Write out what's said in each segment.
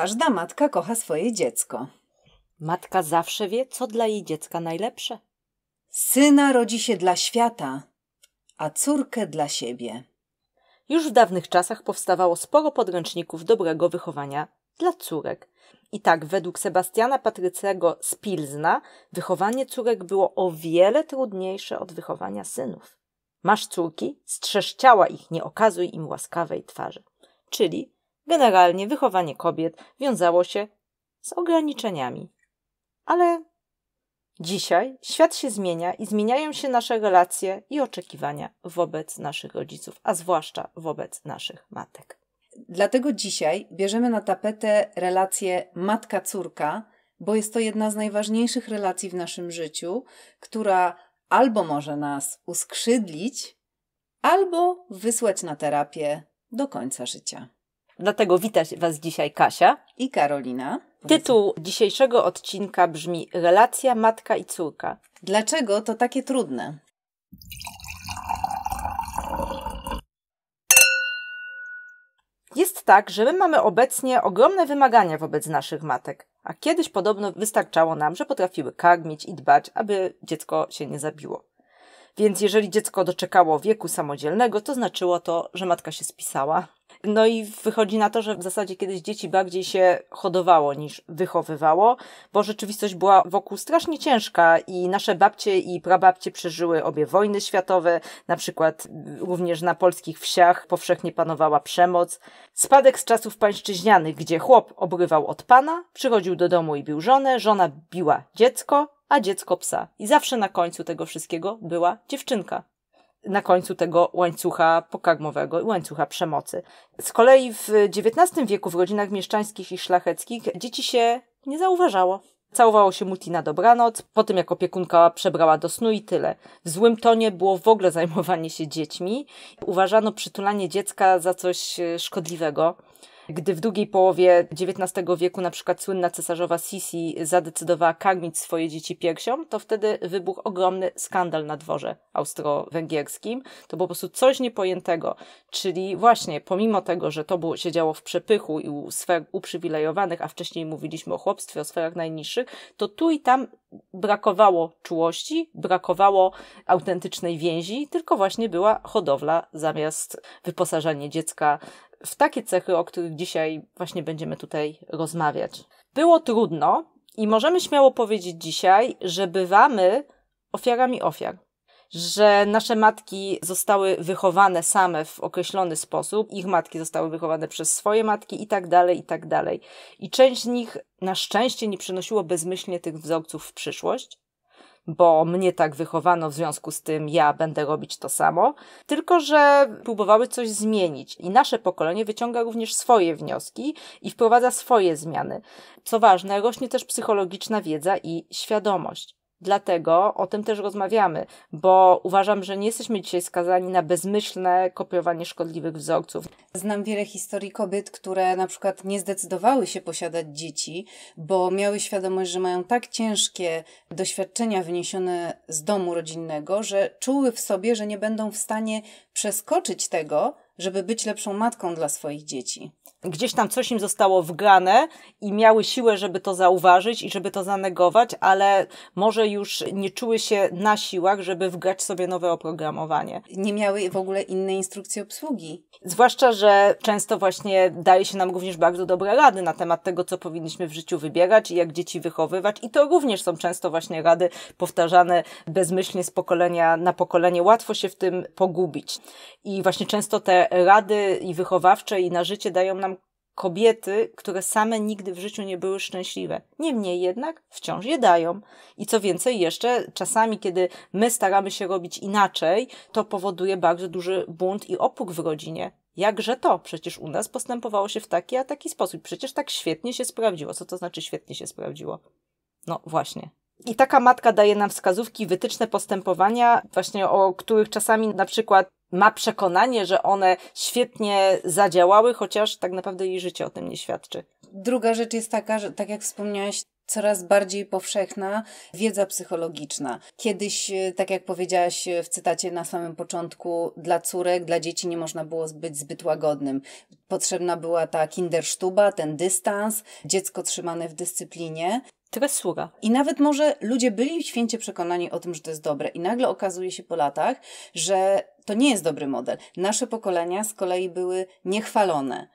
Każda matka kocha swoje dziecko. Matka zawsze wie, co dla jej dziecka najlepsze. Syna rodzi się dla świata, a córkę dla siebie. Już w dawnych czasach powstawało sporo podręczników dobrego wychowania dla córek. I tak, według Sebastiana Patrycego z Pilzna, wychowanie córek było o wiele trudniejsze od wychowania synów. Masz córki, strzeż ciała ich, nie okazuj im łaskawej twarzy. Czyli Generalnie wychowanie kobiet wiązało się z ograniczeniami. Ale dzisiaj świat się zmienia i zmieniają się nasze relacje i oczekiwania wobec naszych rodziców, a zwłaszcza wobec naszych matek. Dlatego dzisiaj bierzemy na tapetę relację matka-córka, bo jest to jedna z najważniejszych relacji w naszym życiu, która albo może nas uskrzydlić, albo wysłać na terapię do końca życia. Dlatego wita Was dzisiaj Kasia i Karolina. Tytuł dzisiejszego odcinka brzmi Relacja matka i córka. Dlaczego to takie trudne? Jest tak, że my mamy obecnie ogromne wymagania wobec naszych matek, a kiedyś podobno wystarczało nam, że potrafiły karmić i dbać, aby dziecko się nie zabiło. Więc jeżeli dziecko doczekało wieku samodzielnego, to znaczyło to, że matka się spisała no i wychodzi na to, że w zasadzie kiedyś dzieci bardziej się hodowało niż wychowywało, bo rzeczywistość była wokół strasznie ciężka i nasze babcie i prababcie przeżyły obie wojny światowe, na przykład mm, również na polskich wsiach powszechnie panowała przemoc. Spadek z czasów pańszczyźnianych, gdzie chłop obrywał od pana, przychodził do domu i bił żonę, żona biła dziecko, a dziecko psa. I zawsze na końcu tego wszystkiego była dziewczynka na końcu tego łańcucha pokarmowego i łańcucha przemocy. Z kolei w XIX wieku w rodzinach mieszczańskich i szlacheckich dzieci się nie zauważało. Całowało się Muti na dobranoc, po tym jak opiekunka przebrała do snu i tyle. W złym tonie było w ogóle zajmowanie się dziećmi. Uważano przytulanie dziecka za coś e, szkodliwego. Gdy w drugiej połowie XIX wieku na przykład słynna cesarzowa Sisi zadecydowała karmić swoje dzieci piersią, to wtedy wybuchł ogromny skandal na dworze austro-węgierskim. To było po prostu coś niepojętego. Czyli właśnie pomimo tego, że to było, się działo w przepychu i u sfer uprzywilejowanych, a wcześniej mówiliśmy o chłopstwie, o sferach najniższych, to tu i tam brakowało czułości, brakowało autentycznej więzi, tylko właśnie była hodowla zamiast wyposażenie dziecka w takie cechy, o których dzisiaj właśnie będziemy tutaj rozmawiać. Było trudno i możemy śmiało powiedzieć dzisiaj, że bywamy ofiarami ofiar. Że nasze matki zostały wychowane same w określony sposób, ich matki zostały wychowane przez swoje matki, i tak dalej, i tak dalej. I część z nich na szczęście nie przynosiło bezmyślnie tych wzorców w przyszłość, bo mnie tak wychowano, w związku z tym ja będę robić to samo, tylko że próbowały coś zmienić i nasze pokolenie wyciąga również swoje wnioski i wprowadza swoje zmiany. Co ważne, rośnie też psychologiczna wiedza i świadomość. Dlatego o tym też rozmawiamy, bo uważam, że nie jesteśmy dzisiaj skazani na bezmyślne kopiowanie szkodliwych wzorców. Znam wiele historii kobiet, które na przykład nie zdecydowały się posiadać dzieci, bo miały świadomość, że mają tak ciężkie doświadczenia wyniesione z domu rodzinnego, że czuły w sobie, że nie będą w stanie przeskoczyć tego, żeby być lepszą matką dla swoich dzieci gdzieś tam coś im zostało wgrane i miały siłę, żeby to zauważyć i żeby to zanegować, ale może już nie czuły się na siłach, żeby wgrać sobie nowe oprogramowanie. Nie miały w ogóle innej instrukcji obsługi. Zwłaszcza, że często właśnie daje się nam również bardzo dobre rady na temat tego, co powinniśmy w życiu wybierać i jak dzieci wychowywać i to również są często właśnie rady powtarzane bezmyślnie z pokolenia na pokolenie. Łatwo się w tym pogubić. I właśnie często te rady i wychowawcze i na życie dają nam kobiety, które same nigdy w życiu nie były szczęśliwe. Niemniej jednak wciąż je dają. I co więcej, jeszcze czasami, kiedy my staramy się robić inaczej, to powoduje bardzo duży bunt i opór w rodzinie. Jakże to? Przecież u nas postępowało się w taki, a taki sposób. Przecież tak świetnie się sprawdziło. Co to znaczy świetnie się sprawdziło? No właśnie, i taka matka daje nam wskazówki, wytyczne postępowania, właśnie o których czasami na przykład ma przekonanie, że one świetnie zadziałały, chociaż tak naprawdę jej życie o tym nie świadczy. Druga rzecz jest taka, że tak jak wspomniałaś, coraz bardziej powszechna wiedza psychologiczna. Kiedyś, e, tak jak powiedziałaś e, w cytacie na samym początku, dla córek, dla dzieci nie można było być zbyt łagodnym. Potrzebna była ta kindersztuba, ten dystans, dziecko trzymane w dyscyplinie. sługa. I nawet może ludzie byli święcie przekonani o tym, że to jest dobre. I nagle okazuje się po latach, że to nie jest dobry model. Nasze pokolenia z kolei były niechwalone.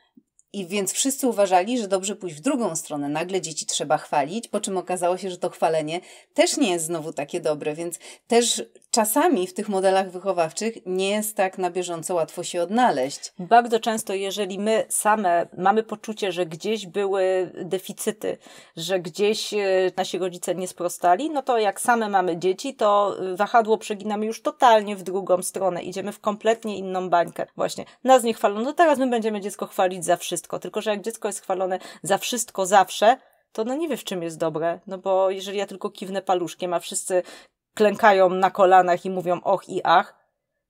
I więc wszyscy uważali, że dobrze pójść w drugą stronę. Nagle dzieci trzeba chwalić, po czym okazało się, że to chwalenie też nie jest znowu takie dobre, więc też czasami w tych modelach wychowawczych nie jest tak na bieżąco łatwo się odnaleźć. Bardzo często, jeżeli my same mamy poczucie, że gdzieś były deficyty, że gdzieś e, nasi rodzice nie sprostali, no to jak same mamy dzieci, to e, wahadło przeginamy już totalnie w drugą stronę, idziemy w kompletnie inną bańkę. Właśnie nas nie chwalono, no teraz my będziemy dziecko chwalić za wszystko, tylko że jak dziecko jest chwalone za wszystko zawsze, to no nie wie w czym jest dobre, no bo jeżeli ja tylko kiwnę paluszkiem, a wszyscy klękają na kolanach i mówią och i ach,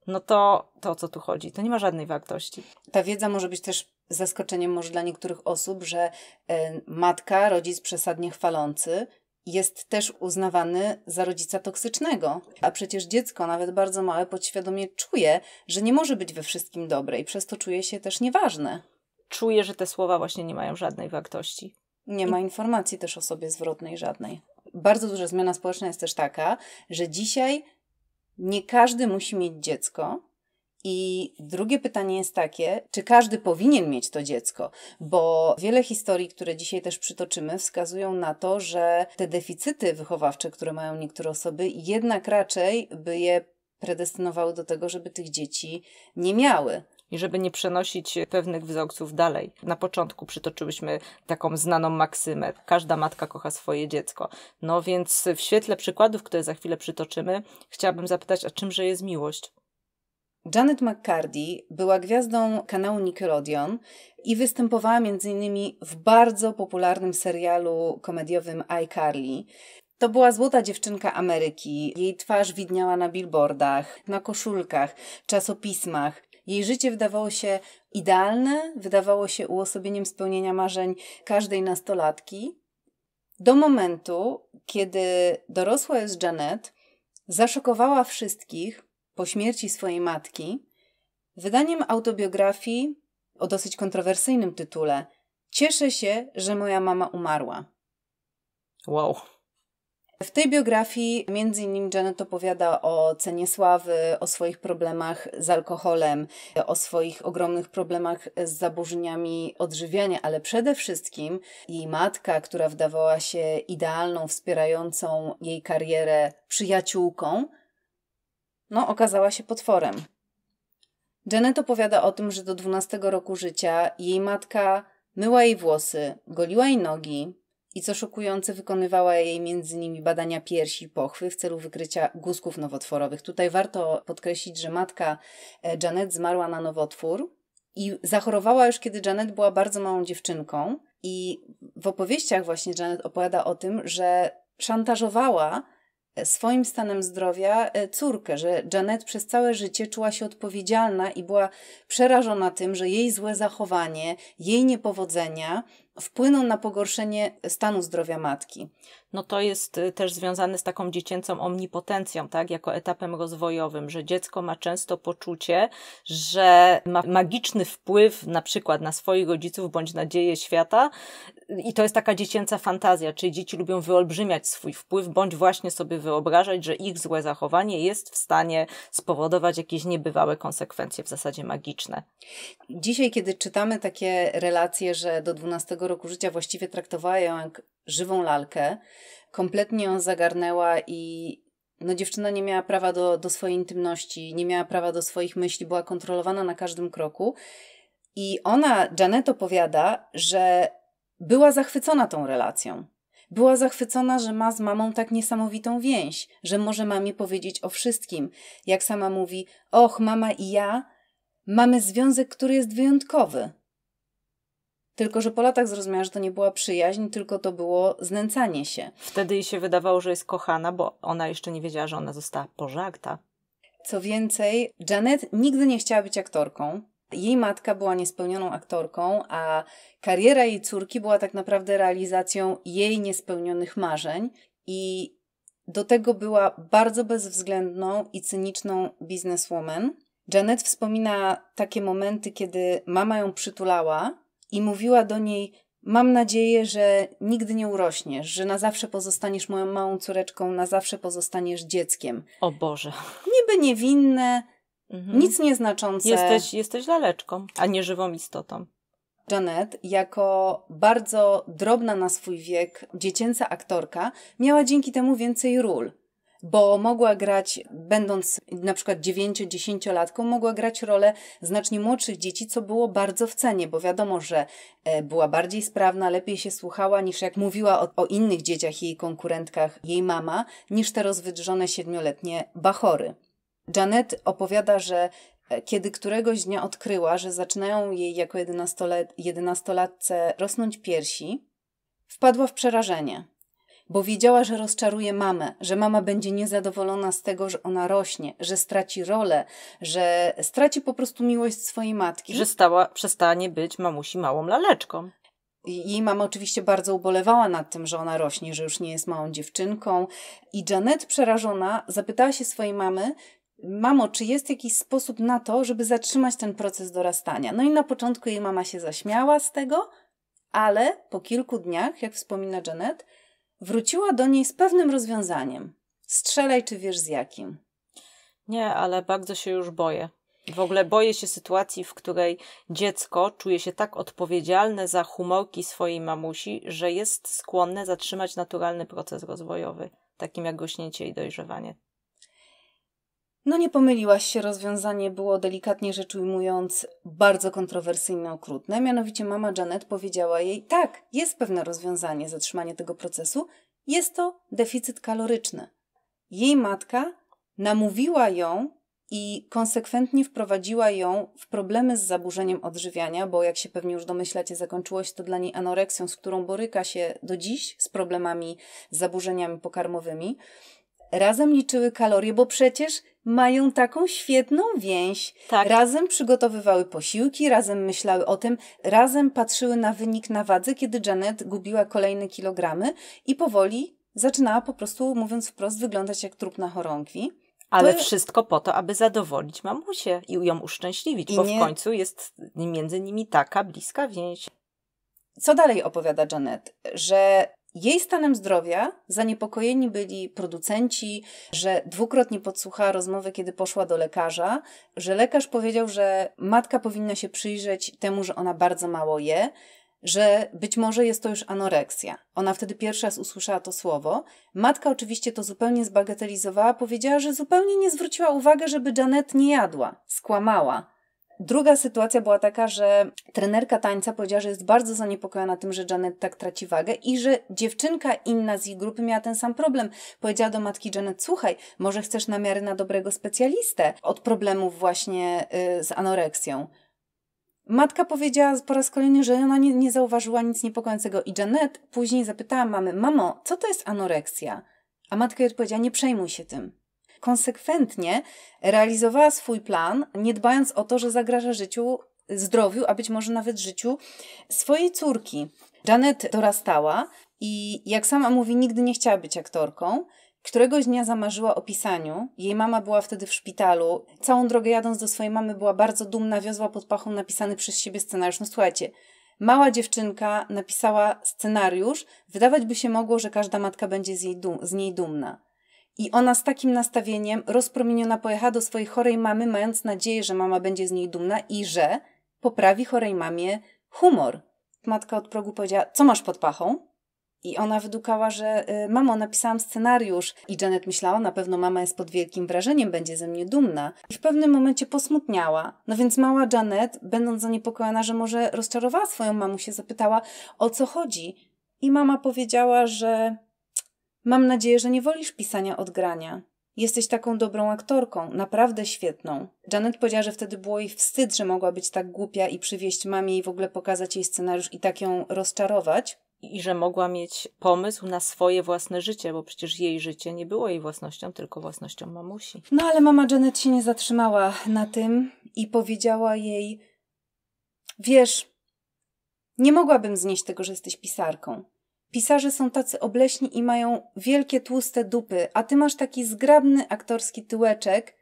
no to to o co tu chodzi? To nie ma żadnej wartości. Ta wiedza może być też zaskoczeniem może dla niektórych osób, że y, matka, rodzic przesadnie chwalący jest też uznawany za rodzica toksycznego. A przecież dziecko, nawet bardzo małe, podświadomie czuje, że nie może być we wszystkim dobre i przez to czuje się też nieważne. Czuje, że te słowa właśnie nie mają żadnej wartości. Nie ma informacji też o sobie zwrotnej żadnej bardzo duża zmiana społeczna jest też taka, że dzisiaj nie każdy musi mieć dziecko, i drugie pytanie jest takie, czy każdy powinien mieć to dziecko? Bo wiele historii, które dzisiaj też przytoczymy, wskazują na to, że te deficyty wychowawcze, które mają niektóre osoby, jednak raczej by je predestynowały do tego, żeby tych dzieci nie miały i żeby nie przenosić pewnych wzorców dalej. Na początku przytoczyłyśmy taką znaną maksymę: każda matka kocha swoje dziecko. No więc w świetle przykładów, które za chwilę przytoczymy, chciałabym zapytać, a czymże jest miłość? Janet McCardy była gwiazdą kanału Nickelodeon i występowała m.in. w bardzo popularnym serialu komediowym iCarly. To była złota dziewczynka Ameryki. Jej twarz widniała na billboardach, na koszulkach, czasopismach. Jej życie wydawało się idealne, wydawało się uosobieniem spełnienia marzeń każdej nastolatki. Do momentu, kiedy dorosła jest Janet, zaszokowała wszystkich po śmierci swojej matki wydaniem autobiografii o dosyć kontrowersyjnym tytule Cieszę się, że moja mama umarła. Wow. W tej biografii między innymi Janet opowiada o cenie sławy, o swoich problemach z alkoholem, o swoich ogromnych problemach z zaburzeniami odżywiania, ale przede wszystkim jej matka, która wdawała się idealną, wspierającą jej karierę przyjaciółką, no okazała się potworem. Janet opowiada o tym, że do 12 roku życia jej matka myła jej włosy, goliła jej nogi, i co szokujące, wykonywała jej między nimi badania piersi i pochwy w celu wykrycia guzków nowotworowych. Tutaj warto podkreślić, że matka e, Janet zmarła na nowotwór i zachorowała już, kiedy Janet była bardzo małą dziewczynką. I w opowieściach właśnie Janet opowiada o tym, że szantażowała e, swoim stanem zdrowia e, córkę, że Janet przez całe życie czuła się odpowiedzialna i była przerażona tym, że jej złe zachowanie, jej niepowodzenia wpłyną na pogorszenie stanu zdrowia matki. No to jest y, też związane z taką dziecięcą omnipotencją, tak, jako etapem rozwojowym, że dziecko ma często poczucie, że ma magiczny wpływ na przykład na swoich rodziców bądź na dzieje świata i to jest taka dziecięca fantazja, czyli dzieci lubią wyolbrzymiać swój wpływ bądź właśnie sobie wyobrażać, że ich złe zachowanie jest w stanie spowodować jakieś niebywałe konsekwencje w zasadzie magiczne. Dzisiaj, kiedy czytamy takie relacje, że do 12 roku życia właściwie traktowała ją jak żywą lalkę. Kompletnie ją zagarnęła i no, dziewczyna nie miała prawa do, do swojej intymności, nie miała prawa do swoich myśli, była kontrolowana na każdym kroku. I ona, Janet, opowiada, że była zachwycona tą relacją. Była zachwycona, że ma z mamą tak niesamowitą więź, że może mamie powiedzieć o wszystkim. Jak sama mówi, och, mama i ja mamy związek, który jest wyjątkowy. Tylko, że po latach zrozumiała, że to nie była przyjaźń, tylko to było znęcanie się. Wtedy jej się wydawało, że jest kochana, bo ona jeszcze nie wiedziała, że ona została pożagta. Co więcej, Janet nigdy nie chciała być aktorką. Jej matka była niespełnioną aktorką, a kariera jej córki była tak naprawdę realizacją jej niespełnionych marzeń. I do tego była bardzo bezwzględną i cyniczną bizneswoman. Janet wspomina takie momenty, kiedy mama ją przytulała, i mówiła do niej: Mam nadzieję, że nigdy nie urośniesz, że na zawsze pozostaniesz moją małą córeczką, na zawsze pozostaniesz dzieckiem. O Boże. Niby niewinne, mhm. nic nieznaczące. Jesteś, jesteś laleczką, a nie żywą istotą. Janet, jako bardzo drobna na swój wiek dziecięca aktorka, miała dzięki temu więcej ról bo mogła grać, będąc na przykład 9-10-latką, mogła grać rolę znacznie młodszych dzieci, co było bardzo w cenie, bo wiadomo, że e, była bardziej sprawna, lepiej się słuchała niż jak mówiła o, o innych dzieciach jej konkurentkach jej mama, niż te rozwydrzone siedmioletnie bachory. Janet opowiada, że e, kiedy któregoś dnia odkryła, że zaczynają jej jako jedenastolatce rosnąć piersi, wpadła w przerażenie bo wiedziała, że rozczaruje mamę, że mama będzie niezadowolona z tego, że ona rośnie, że straci rolę, że straci po prostu miłość swojej matki. Że stała, przestanie być mamusi małą laleczką. Jej mama oczywiście bardzo ubolewała nad tym, że ona rośnie, że już nie jest małą dziewczynką. I Janet, przerażona, zapytała się swojej mamy, Mamo, czy jest jakiś sposób na to, żeby zatrzymać ten proces dorastania? No i na początku jej mama się zaśmiała z tego, ale po kilku dniach, jak wspomina Janet, Wróciła do niej z pewnym rozwiązaniem. Strzelaj, czy wiesz z jakim. Nie, ale bardzo się już boję. W ogóle boję się sytuacji, w której dziecko czuje się tak odpowiedzialne za humorki swojej mamusi, że jest skłonne zatrzymać naturalny proces rozwojowy, takim jak gośnięcie i dojrzewanie. No nie pomyliłaś się, rozwiązanie było delikatnie rzecz ujmując bardzo kontrowersyjne, okrutne. Mianowicie mama Janet powiedziała jej: Tak, jest pewne rozwiązanie, zatrzymanie tego procesu, jest to deficyt kaloryczny. Jej matka namówiła ją i konsekwentnie wprowadziła ją w problemy z zaburzeniem odżywiania, bo jak się pewnie już domyślacie, zakończyło się to dla niej anoreksją, z którą boryka się do dziś, z problemami, z zaburzeniami pokarmowymi razem liczyły kalorie, bo przecież mają taką świetną więź. Tak. Razem przygotowywały posiłki, razem myślały o tym, razem patrzyły na wynik na wadze, kiedy Janet gubiła kolejne kilogramy i powoli zaczynała po prostu, mówiąc wprost, wyglądać jak trup na chorągwi. Ale to... wszystko po to, aby zadowolić mamusię i ją uszczęśliwić, I bo nie... w końcu jest między nimi taka bliska więź. Co dalej opowiada Janet? Że jej stanem zdrowia zaniepokojeni byli producenci, że dwukrotnie podsłuchała rozmowę, kiedy poszła do lekarza, że lekarz powiedział, że matka powinna się przyjrzeć temu, że ona bardzo mało je, że być może jest to już anoreksja. Ona wtedy pierwszy raz usłyszała to słowo. Matka oczywiście to zupełnie zbagatelizowała, powiedziała, że zupełnie nie zwróciła uwagi, żeby Janet nie jadła, skłamała. Druga sytuacja była taka, że trenerka tańca powiedziała, że jest bardzo zaniepokojona tym, że Janet tak traci wagę i że dziewczynka inna z jej grupy miała ten sam problem. Powiedziała do matki Janet, słuchaj, może chcesz namiary na dobrego specjalistę od problemów właśnie y, z anoreksją. Matka powiedziała po raz kolejny, że ona nie, nie zauważyła nic niepokojącego i Janet później zapytała mamy, mamo, co to jest anoreksja? A matka jej odpowiedziała, nie przejmuj się tym konsekwentnie realizowała swój plan, nie dbając o to, że zagraża życiu, zdrowiu, a być może nawet życiu swojej córki. Janet dorastała i jak sama mówi, nigdy nie chciała być aktorką. Któregoś dnia zamarzyła o pisaniu. Jej mama była wtedy w szpitalu. Całą drogę jadąc do swojej mamy była bardzo dumna, wiozła pod pachą napisany przez siebie scenariusz. No słuchajcie, mała dziewczynka napisała scenariusz. Wydawać by się mogło, że każda matka będzie z, jej dum- z niej dumna. I ona z takim nastawieniem rozpromieniona pojechała do swojej chorej mamy, mając nadzieję, że mama będzie z niej dumna i że poprawi chorej mamie humor. Matka od progu powiedziała, co masz pod pachą? I ona wydukała, że y, mamo, napisałam scenariusz. I Janet myślała, na pewno mama jest pod wielkim wrażeniem, będzie ze mnie dumna. I w pewnym momencie posmutniała. No więc mała Janet, będąc zaniepokojona, że może rozczarowała swoją mamę, się zapytała, o co chodzi. I mama powiedziała, że Mam nadzieję, że nie wolisz pisania od grania. Jesteś taką dobrą aktorką, naprawdę świetną. Janet powiedziała, że wtedy było jej wstyd, że mogła być tak głupia i przywieźć mamie i w ogóle pokazać jej scenariusz i tak ją rozczarować. I że mogła mieć pomysł na swoje własne życie, bo przecież jej życie nie było jej własnością, tylko własnością mamusi. No ale mama Janet się nie zatrzymała na tym i powiedziała jej: Wiesz, nie mogłabym znieść tego, że jesteś pisarką. Pisarze są tacy obleśni i mają wielkie tłuste dupy, a ty masz taki zgrabny aktorski tyłeczek.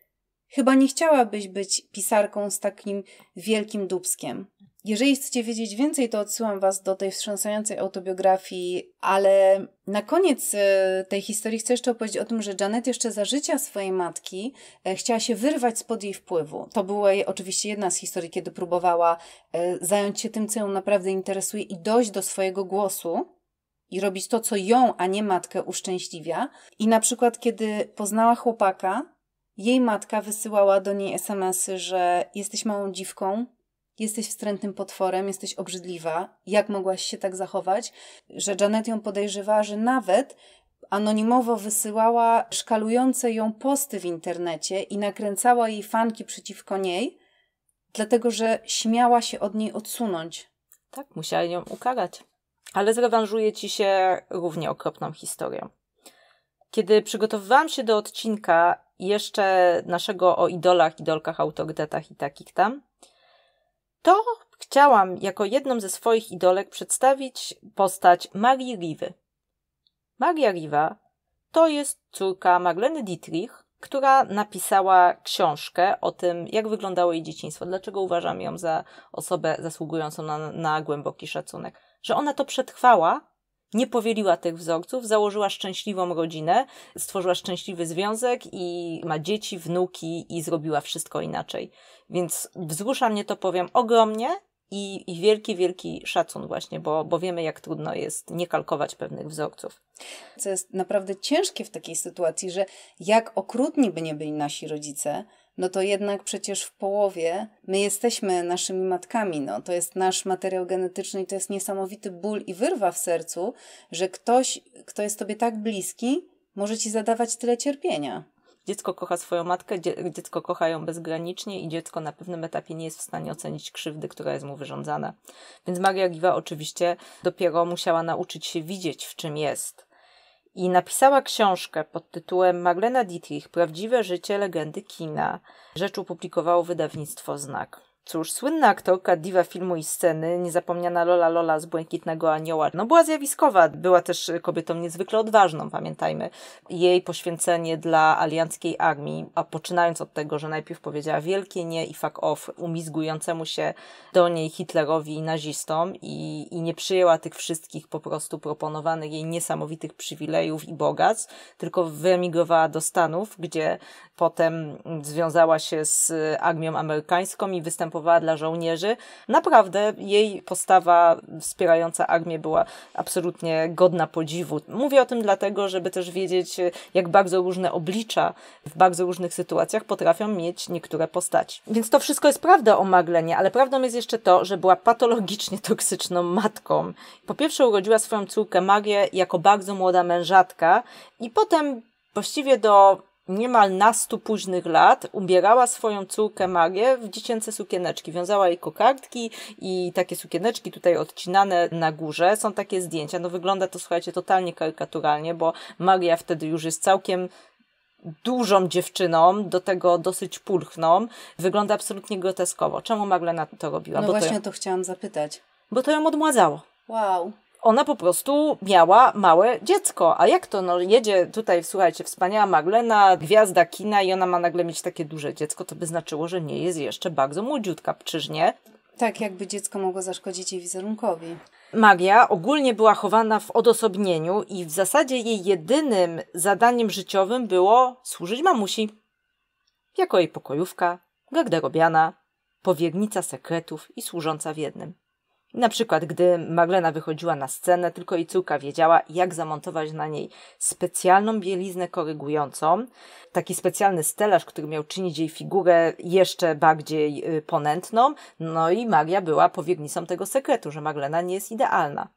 Chyba nie chciałabyś być pisarką z takim wielkim dubskiem. Jeżeli chcecie wiedzieć więcej, to odsyłam Was do tej wstrząsającej autobiografii, ale na koniec y, tej historii chcę jeszcze opowiedzieć o tym, że Janet jeszcze za życia swojej matki e, chciała się wyrwać spod jej wpływu. To była jej oczywiście jedna z historii, kiedy próbowała e, zająć się tym, co ją naprawdę interesuje i dojść do swojego głosu i robić to, co ją, a nie matkę uszczęśliwia. I na przykład, kiedy poznała chłopaka, jej matka wysyłała do niej SMSy, że jesteś małą dziwką, jesteś wstrętnym potworem, jesteś obrzydliwa, jak mogłaś się tak zachować, że Janet ją podejrzewała, że nawet anonimowo wysyłała szkalujące ją posty w internecie i nakręcała jej fanki przeciwko niej, dlatego że śmiała się od niej odsunąć. Tak, musiała ją ukarać ale zrewanżuje ci się równie okropną historią. Kiedy przygotowywałam się do odcinka jeszcze naszego o idolach, idolkach, autorytetach i takich tam, to chciałam jako jedną ze swoich idolek przedstawić postać Marii Riwy. Maria Riva to jest córka Marleny Dietrich, która napisała książkę o tym, jak wyglądało jej dzieciństwo, dlaczego uważam ją za osobę zasługującą na, na głęboki szacunek że ona to przetrwała, nie powieliła tych wzorców, założyła szczęśliwą rodzinę, stworzyła szczęśliwy związek i ma dzieci, wnuki i zrobiła wszystko inaczej. Więc wzrusza mnie to, powiem, ogromnie i, i wielki, wielki szacun właśnie, bo, bo wiemy, jak trudno jest nie kalkować pewnych wzorców. Co jest naprawdę ciężkie w takiej sytuacji, że jak okrutni by nie byli nasi rodzice, no to jednak przecież w połowie my jesteśmy naszymi matkami. No. To jest nasz materiał genetyczny i to jest niesamowity ból i wyrwa w sercu, że ktoś, kto jest tobie tak bliski, może ci zadawać tyle cierpienia. Dziecko kocha swoją matkę, dziecko kocha ją bezgranicznie i dziecko na pewnym etapie nie jest w stanie ocenić krzywdy, która jest mu wyrządzana. Więc Maria Giwa oczywiście dopiero musiała nauczyć się widzieć, w czym jest i napisała książkę pod tytułem Maglena Dietrich Prawdziwe życie legendy kina. Rzecz opublikowało wydawnictwo Znak. Cóż, słynna aktorka, diwa filmu i sceny, niezapomniana Lola Lola z Błękitnego Anioła, no była zjawiskowa, była też kobietą niezwykle odważną, pamiętajmy. Jej poświęcenie dla alianckiej armii, a poczynając od tego, że najpierw powiedziała wielkie nie i fuck off umizgującemu się do niej Hitlerowi i nazistom i, i nie przyjęła tych wszystkich po prostu proponowanych jej niesamowitych przywilejów i bogactw, tylko wyemigrowała do Stanów, gdzie potem związała się z armią amerykańską i występowała występowała dla żołnierzy. Naprawdę jej postawa wspierająca armię była absolutnie godna podziwu. Mówię o tym dlatego, żeby też wiedzieć, jak bardzo różne oblicza w bardzo różnych sytuacjach potrafią mieć niektóre postaci. Więc to wszystko jest prawda o Maglenie, ale prawdą jest jeszcze to, że była patologicznie toksyczną matką. Po pierwsze urodziła swoją córkę Magię jako bardzo młoda mężatka i potem właściwie do niemal na stu późnych lat ubierała swoją córkę Marię w dziecięce sukieneczki. Wiązała jej kokardki i takie sukieneczki tutaj odcinane na górze. Są takie zdjęcia. No wygląda to, słuchajcie, totalnie karykaturalnie, bo Maria wtedy już jest całkiem dużą dziewczyną, do tego dosyć pulchną. Wygląda absolutnie groteskowo. Czemu na to robiła? No bo właśnie to, ją... to chciałam zapytać. Bo to ją odmładzało. Wow ona po prostu miała małe dziecko. A jak to? No, jedzie tutaj, słuchajcie, wspaniała Maglena, gwiazda kina i ona ma nagle mieć takie duże dziecko, to by znaczyło, że nie jest jeszcze bardzo młodziutka, czyż nie? Tak, jakby dziecko mogło zaszkodzić jej wizerunkowi. Magia ogólnie była chowana w odosobnieniu i w zasadzie jej jedynym zadaniem życiowym było służyć mamusi. Jako jej pokojówka, garderobiana, powiernica sekretów i służąca w jednym. Na przykład, gdy Maglena wychodziła na scenę, tylko jej córka wiedziała, jak zamontować na niej specjalną bieliznę korygującą, taki specjalny stelaż, który miał czynić jej figurę jeszcze bardziej y, ponętną. No i Maria była powiernicą tego sekretu, że Maglena nie jest idealna.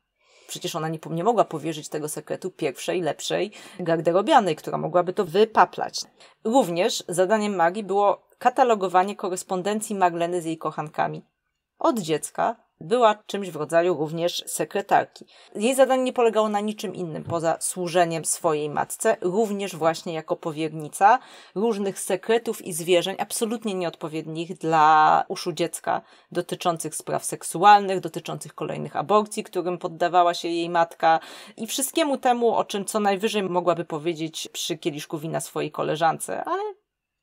Przecież ona nie, nie mogła powierzyć tego sekretu pierwszej, lepszej garderobianej, która mogłaby to wypaplać. Również zadaniem Marii było katalogowanie korespondencji Magleny z jej kochankami. Od dziecka była czymś w rodzaju również sekretarki. Jej zadanie nie polegało na niczym innym poza służeniem swojej matce, również właśnie jako powiernica różnych sekretów i zwierzeń absolutnie nieodpowiednich dla uszu dziecka, dotyczących spraw seksualnych, dotyczących kolejnych aborcji, którym poddawała się jej matka i wszystkiemu temu, o czym co najwyżej mogłaby powiedzieć przy kieliszku wina swojej koleżance, ale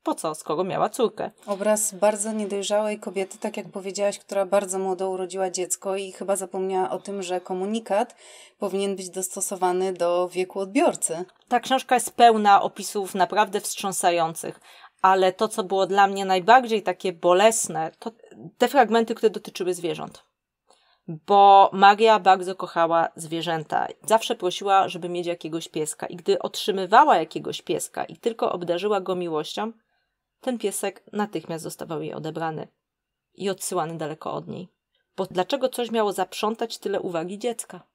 po co, skoro miała córkę. Obraz bardzo niedojrzałej kobiety, tak jak powiedziałaś, która bardzo młodo urodziła dziecko i chyba zapomniała o tym, że komunikat powinien być dostosowany do wieku odbiorcy. Ta książka jest pełna opisów naprawdę wstrząsających, ale to, co było dla mnie najbardziej takie bolesne, to te fragmenty, które dotyczyły zwierząt. Bo Maria bardzo kochała zwierzęta. Zawsze prosiła, żeby mieć jakiegoś pieska. I gdy otrzymywała jakiegoś pieska i tylko obdarzyła go miłością, ten piesek natychmiast zostawał jej odebrany i odsyłany daleko od niej. Bo dlaczego coś miało zaprzątać tyle uwagi dziecka?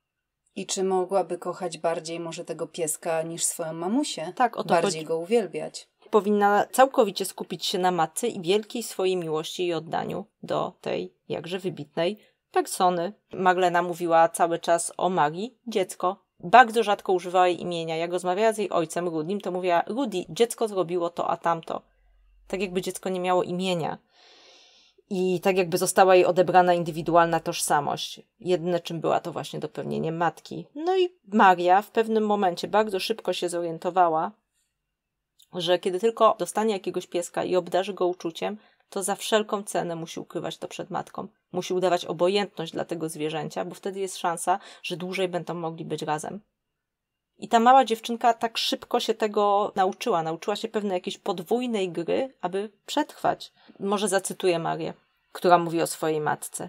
I czy mogłaby kochać bardziej może tego pieska niż swoją mamusię? Tak, o to Bardziej chodzi. go uwielbiać. Powinna całkowicie skupić się na matce i wielkiej swojej miłości i oddaniu do tej jakże wybitnej persony. Maglena mówiła cały czas o magii, dziecko. Bardzo rzadko używała jej imienia. Jak rozmawiała z jej ojcem Rudim, to mówiła Rudy, dziecko zrobiło to, a tamto tak jakby dziecko nie miało imienia. I tak jakby została jej odebrana indywidualna tożsamość. Jedne czym była to właśnie dopełnienie matki. No i Maria w pewnym momencie bardzo szybko się zorientowała, że kiedy tylko dostanie jakiegoś pieska i obdarzy go uczuciem, to za wszelką cenę musi ukrywać to przed matką. Musi udawać obojętność dla tego zwierzęcia, bo wtedy jest szansa, że dłużej będą mogli być razem. I ta mała dziewczynka tak szybko się tego nauczyła. Nauczyła się pewnej jakiejś podwójnej gry, aby przetrwać. Może zacytuję Marię, która mówi o swojej matce.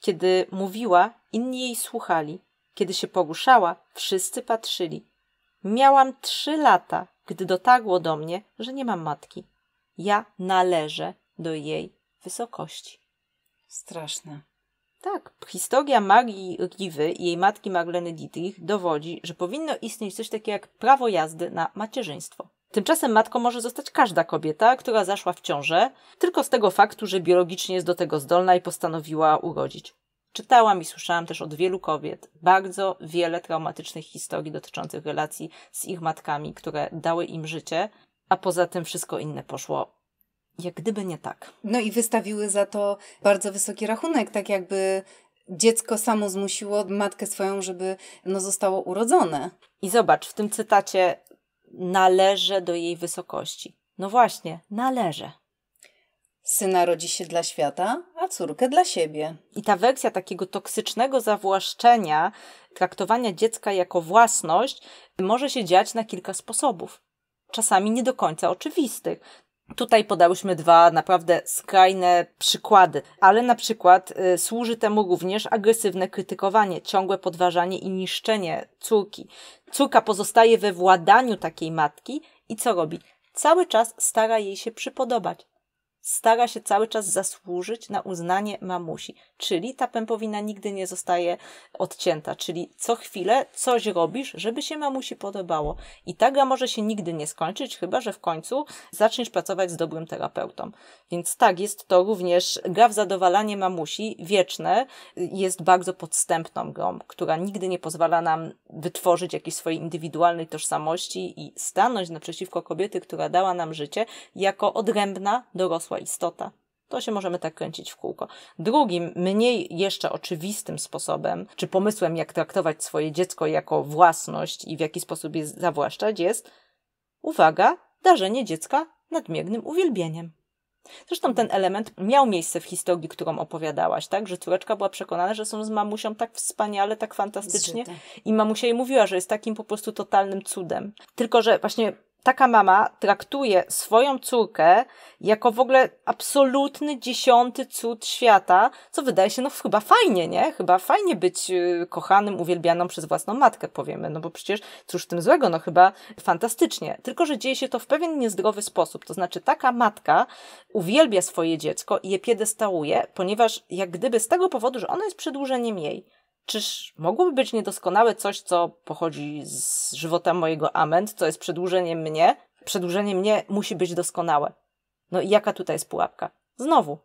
Kiedy mówiła, inni jej słuchali. Kiedy się poruszała, wszyscy patrzyli. Miałam trzy lata, gdy dotarło do mnie, że nie mam matki. Ja należę do jej wysokości. Straszne. Tak, historia Marii Riwy i jej matki Marleny Dietrich dowodzi, że powinno istnieć coś takiego jak prawo jazdy na macierzyństwo. Tymczasem matką może zostać każda kobieta, która zaszła w ciążę, tylko z tego faktu, że biologicznie jest do tego zdolna i postanowiła urodzić. Czytałam i słyszałam też od wielu kobiet bardzo wiele traumatycznych historii dotyczących relacji z ich matkami, które dały im życie, a poza tym wszystko inne poszło jak gdyby nie tak. No i wystawiły za to bardzo wysoki rachunek, tak jakby dziecko samo zmusiło matkę swoją, żeby no, zostało urodzone. I zobacz, w tym cytacie należy do jej wysokości. No właśnie, należy. Syna rodzi się dla świata, a córkę dla siebie. I ta wersja takiego toksycznego zawłaszczenia, traktowania dziecka jako własność, może się dziać na kilka sposobów. Czasami nie do końca oczywistych. Tutaj podałyśmy dwa naprawdę skrajne przykłady, ale na przykład y, służy temu również agresywne krytykowanie, ciągłe podważanie i niszczenie córki. Córka pozostaje we władaniu takiej matki i co robi? Cały czas stara jej się przypodobać, stara się cały czas zasłużyć na uznanie mamusi, czyli ta pępowina nigdy nie zostaje odcięta, czyli co chwilę coś robisz, żeby się mamusi podobało. I ta gra może się nigdy nie skończyć, chyba że w końcu zaczniesz pracować z dobrym terapeutą. Więc tak, jest to również gra w zadowalanie mamusi, wieczne, jest bardzo podstępną grą, która nigdy nie pozwala nam wytworzyć jakiejś swojej indywidualnej tożsamości i stanąć naprzeciwko kobiety, która dała nam życie, jako odrębna, dorosła istota. To się możemy tak kręcić w kółko. Drugim, mniej jeszcze oczywistym sposobem, czy pomysłem, jak traktować swoje dziecko jako własność i w jaki sposób je zawłaszczać, jest uwaga, darzenie dziecka nadmiernym uwielbieniem. Zresztą ten element miał miejsce w historii, którą opowiadałaś, tak? Że córeczka była przekonana, że są z mamusią tak wspaniale, tak fantastycznie. Zżyte. I mamusia jej mówiła, że jest takim po prostu totalnym cudem. Tylko, że właśnie taka mama traktuje swoją córkę jako w ogóle absolutny dziesiąty cud świata, co wydaje się, no chyba fajnie, nie? Chyba fajnie być y, kochanym, uwielbianą przez własną matkę, powiemy, no bo przecież cóż w tym złego, no chyba fantastycznie. Tylko, że dzieje się to w pewien niezdrowy sposób, to znaczy taka matka uwielbia swoje dziecko i je piedestałuje, ponieważ jak gdyby z tego powodu, że ono jest przedłużeniem jej, Czyż mogłoby być niedoskonałe coś, co pochodzi z żywota mojego Ament, co jest przedłużeniem mnie? Przedłużenie mnie musi być doskonałe. No i jaka tutaj jest pułapka? Znowu,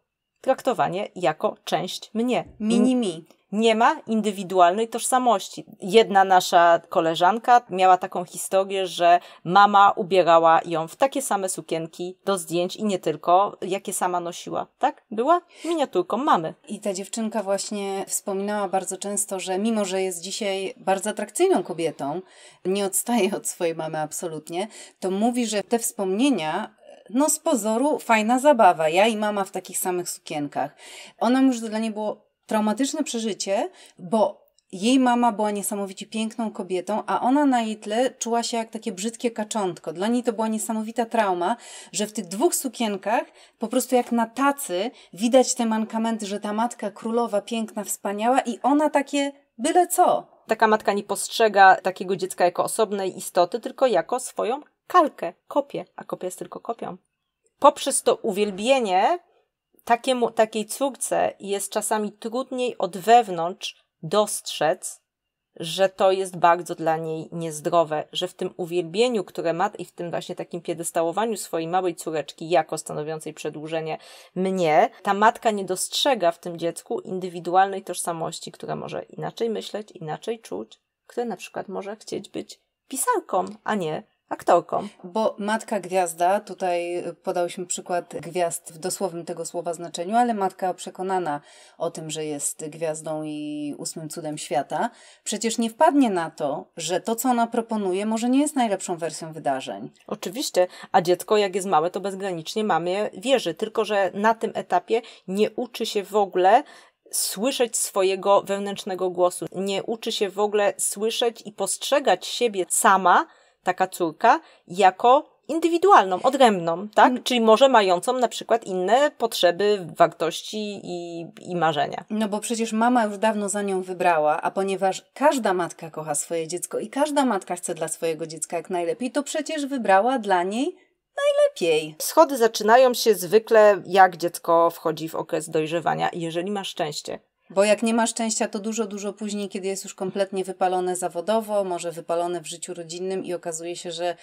traktowanie jako część mnie. Mini-mi. Nie ma indywidualnej tożsamości. Jedna nasza koleżanka miała taką historię, że mama ubierała ją w takie same sukienki do zdjęć i nie tylko, jakie sama nosiła. Tak? Była miniaturką mamy. I ta dziewczynka właśnie wspominała bardzo często, że mimo, że jest dzisiaj bardzo atrakcyjną kobietą, nie odstaje od swojej mamy absolutnie, to mówi, że te wspomnienia no z pozoru fajna zabawa. Ja i mama w takich samych sukienkach. Ona już dla niej było traumatyczne przeżycie, bo jej mama była niesamowicie piękną kobietą, a ona na jej tle czuła się jak takie brzydkie kaczątko. Dla niej to była niesamowita trauma, że w tych dwóch sukienkach, po prostu jak na tacy, widać te mankamenty, że ta matka królowa, piękna, wspaniała i ona takie byle co. Taka matka nie postrzega takiego dziecka jako osobnej istoty, tylko jako swoją kalkę, kopię, a kopia jest tylko kopią. Poprzez to uwielbienie takiemu, takiej córce jest czasami trudniej od wewnątrz dostrzec, że to jest bardzo dla niej niezdrowe, że w tym uwielbieniu, które ma i w tym właśnie takim piedestałowaniu swojej małej córeczki jako stanowiącej przedłużenie mnie, ta matka nie dostrzega w tym dziecku indywidualnej tożsamości, która może inaczej myśleć, inaczej czuć, która na przykład może chcieć być pisarką, a nie aktorką. Bo matka gwiazda, tutaj podałyśmy przykład gwiazd w dosłownym tego słowa znaczeniu, ale matka przekonana o tym, że jest gwiazdą i ósmym cudem świata, przecież nie wpadnie na to, że to, co ona proponuje, może nie jest najlepszą wersją wydarzeń. Oczywiście, a dziecko, jak jest małe, to bezgranicznie mamie wierzy, tylko że na tym etapie nie uczy się w ogóle słyszeć swojego wewnętrznego głosu. Nie uczy się w ogóle słyszeć i postrzegać siebie sama taka córka, jako indywidualną, odrębną, tak? Mm. Czyli może mającą na przykład inne potrzeby, wartości i, i marzenia. No bo przecież mama już dawno za nią wybrała, a ponieważ każda matka kocha swoje dziecko i każda matka chce dla swojego dziecka jak najlepiej, to przecież wybrała dla niej najlepiej. Schody zaczynają się zwykle jak dziecko wchodzi w okres dojrzewania, jeżeli ma szczęście. Bo jak nie ma szczęścia, to dużo, dużo później, kiedy jest już kompletnie wypalone zawodowo, może wypalone w życiu rodzinnym i okazuje się, że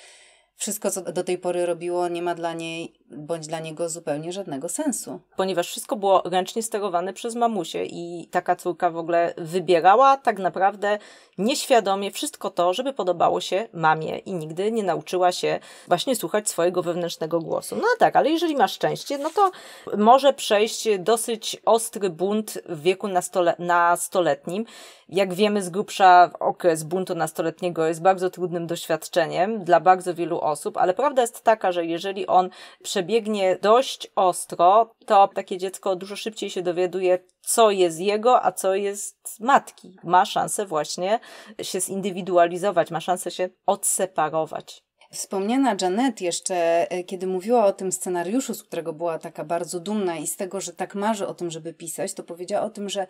wszystko, co do tej pory robiło, nie ma dla niej bądź dla niego zupełnie żadnego sensu. Ponieważ wszystko było ręcznie sterowane przez mamusię i taka córka w ogóle wybierała tak naprawdę nieświadomie wszystko to, żeby podobało się mamie i nigdy nie nauczyła się właśnie słuchać swojego wewnętrznego głosu. No tak, ale jeżeli ma szczęście, no to może przejść dosyć ostry bunt w wieku nastole nastoletnim. Jak wiemy z grubsza okres buntu nastoletniego jest bardzo trudnym doświadczeniem dla bardzo wielu osób, ale prawda jest taka, że jeżeli on przeżywa przebiegnie dość ostro, to takie dziecko dużo szybciej się dowiaduje, co jest jego, a co jest matki. Ma szansę właśnie się zindywidualizować, ma szansę się odseparować. Wspomniana Janet jeszcze, e, kiedy mówiła o tym scenariuszu, z którego była taka bardzo dumna i z tego, że tak marzy o tym, żeby pisać, to powiedziała o tym, że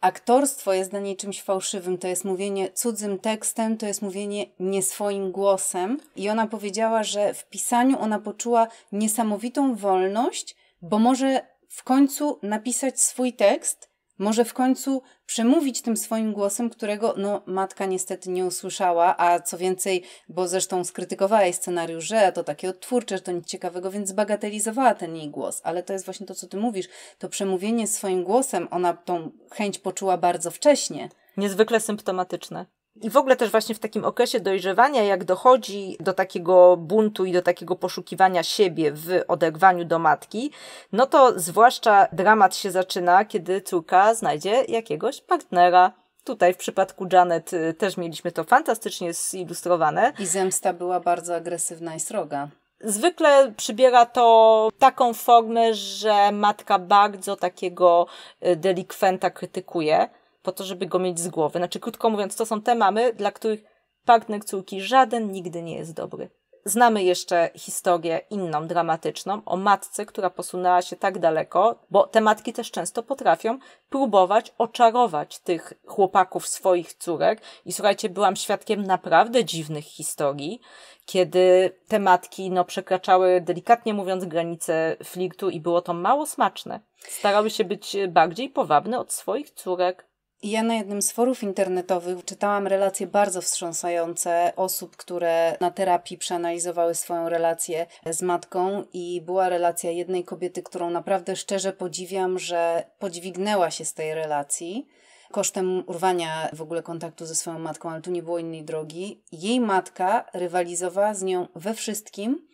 Aktorstwo jest dla niej czymś fałszywym, to jest mówienie cudzym tekstem, to jest mówienie nie swoim głosem. I ona powiedziała, że w pisaniu ona poczuła niesamowitą wolność, bo może w końcu napisać swój tekst może w końcu przemówić tym swoim głosem, którego no, matka niestety nie usłyszała, a co więcej, bo zresztą skrytykowała jej scenariusz, że to takie odtwórcze, że to nic ciekawego, więc bagatelizowała ten jej głos. Ale to jest właśnie to, co ty mówisz. To przemówienie swoim głosem, ona tą chęć poczuła bardzo wcześnie. Niezwykle symptomatyczne. I w ogóle też właśnie w takim okresie dojrzewania, jak dochodzi do takiego buntu i do takiego poszukiwania siebie w oderwaniu do matki, no to zwłaszcza dramat się zaczyna, kiedy córka znajdzie jakiegoś partnera. Tutaj w przypadku Janet y, też mieliśmy to fantastycznie zilustrowane. I zemsta była bardzo agresywna i sroga. Zwykle przybiera to taką formę, że matka bardzo takiego y, delikwenta krytykuje po to, żeby go mieć z głowy. Znaczy, krótko mówiąc, to są te mamy, dla których partner córki żaden nigdy nie jest dobry. Znamy jeszcze historię inną, dramatyczną, o matce, która posunęła się tak daleko, bo te matki też często potrafią próbować oczarować tych chłopaków swoich córek. I słuchajcie, byłam świadkiem naprawdę dziwnych historii, kiedy te matki no, przekraczały, delikatnie mówiąc, granice flirtu i było to mało smaczne. Starały się być bardziej powabne od swoich córek. Ja na jednym z forów internetowych czytałam relacje bardzo wstrząsające osób, które na terapii przeanalizowały swoją relację z matką i była relacja jednej kobiety, którą naprawdę szczerze podziwiam, że podźwignęła się z tej relacji kosztem urwania w ogóle kontaktu ze swoją matką, ale tu nie było innej drogi. Jej matka rywalizowała z nią we wszystkim,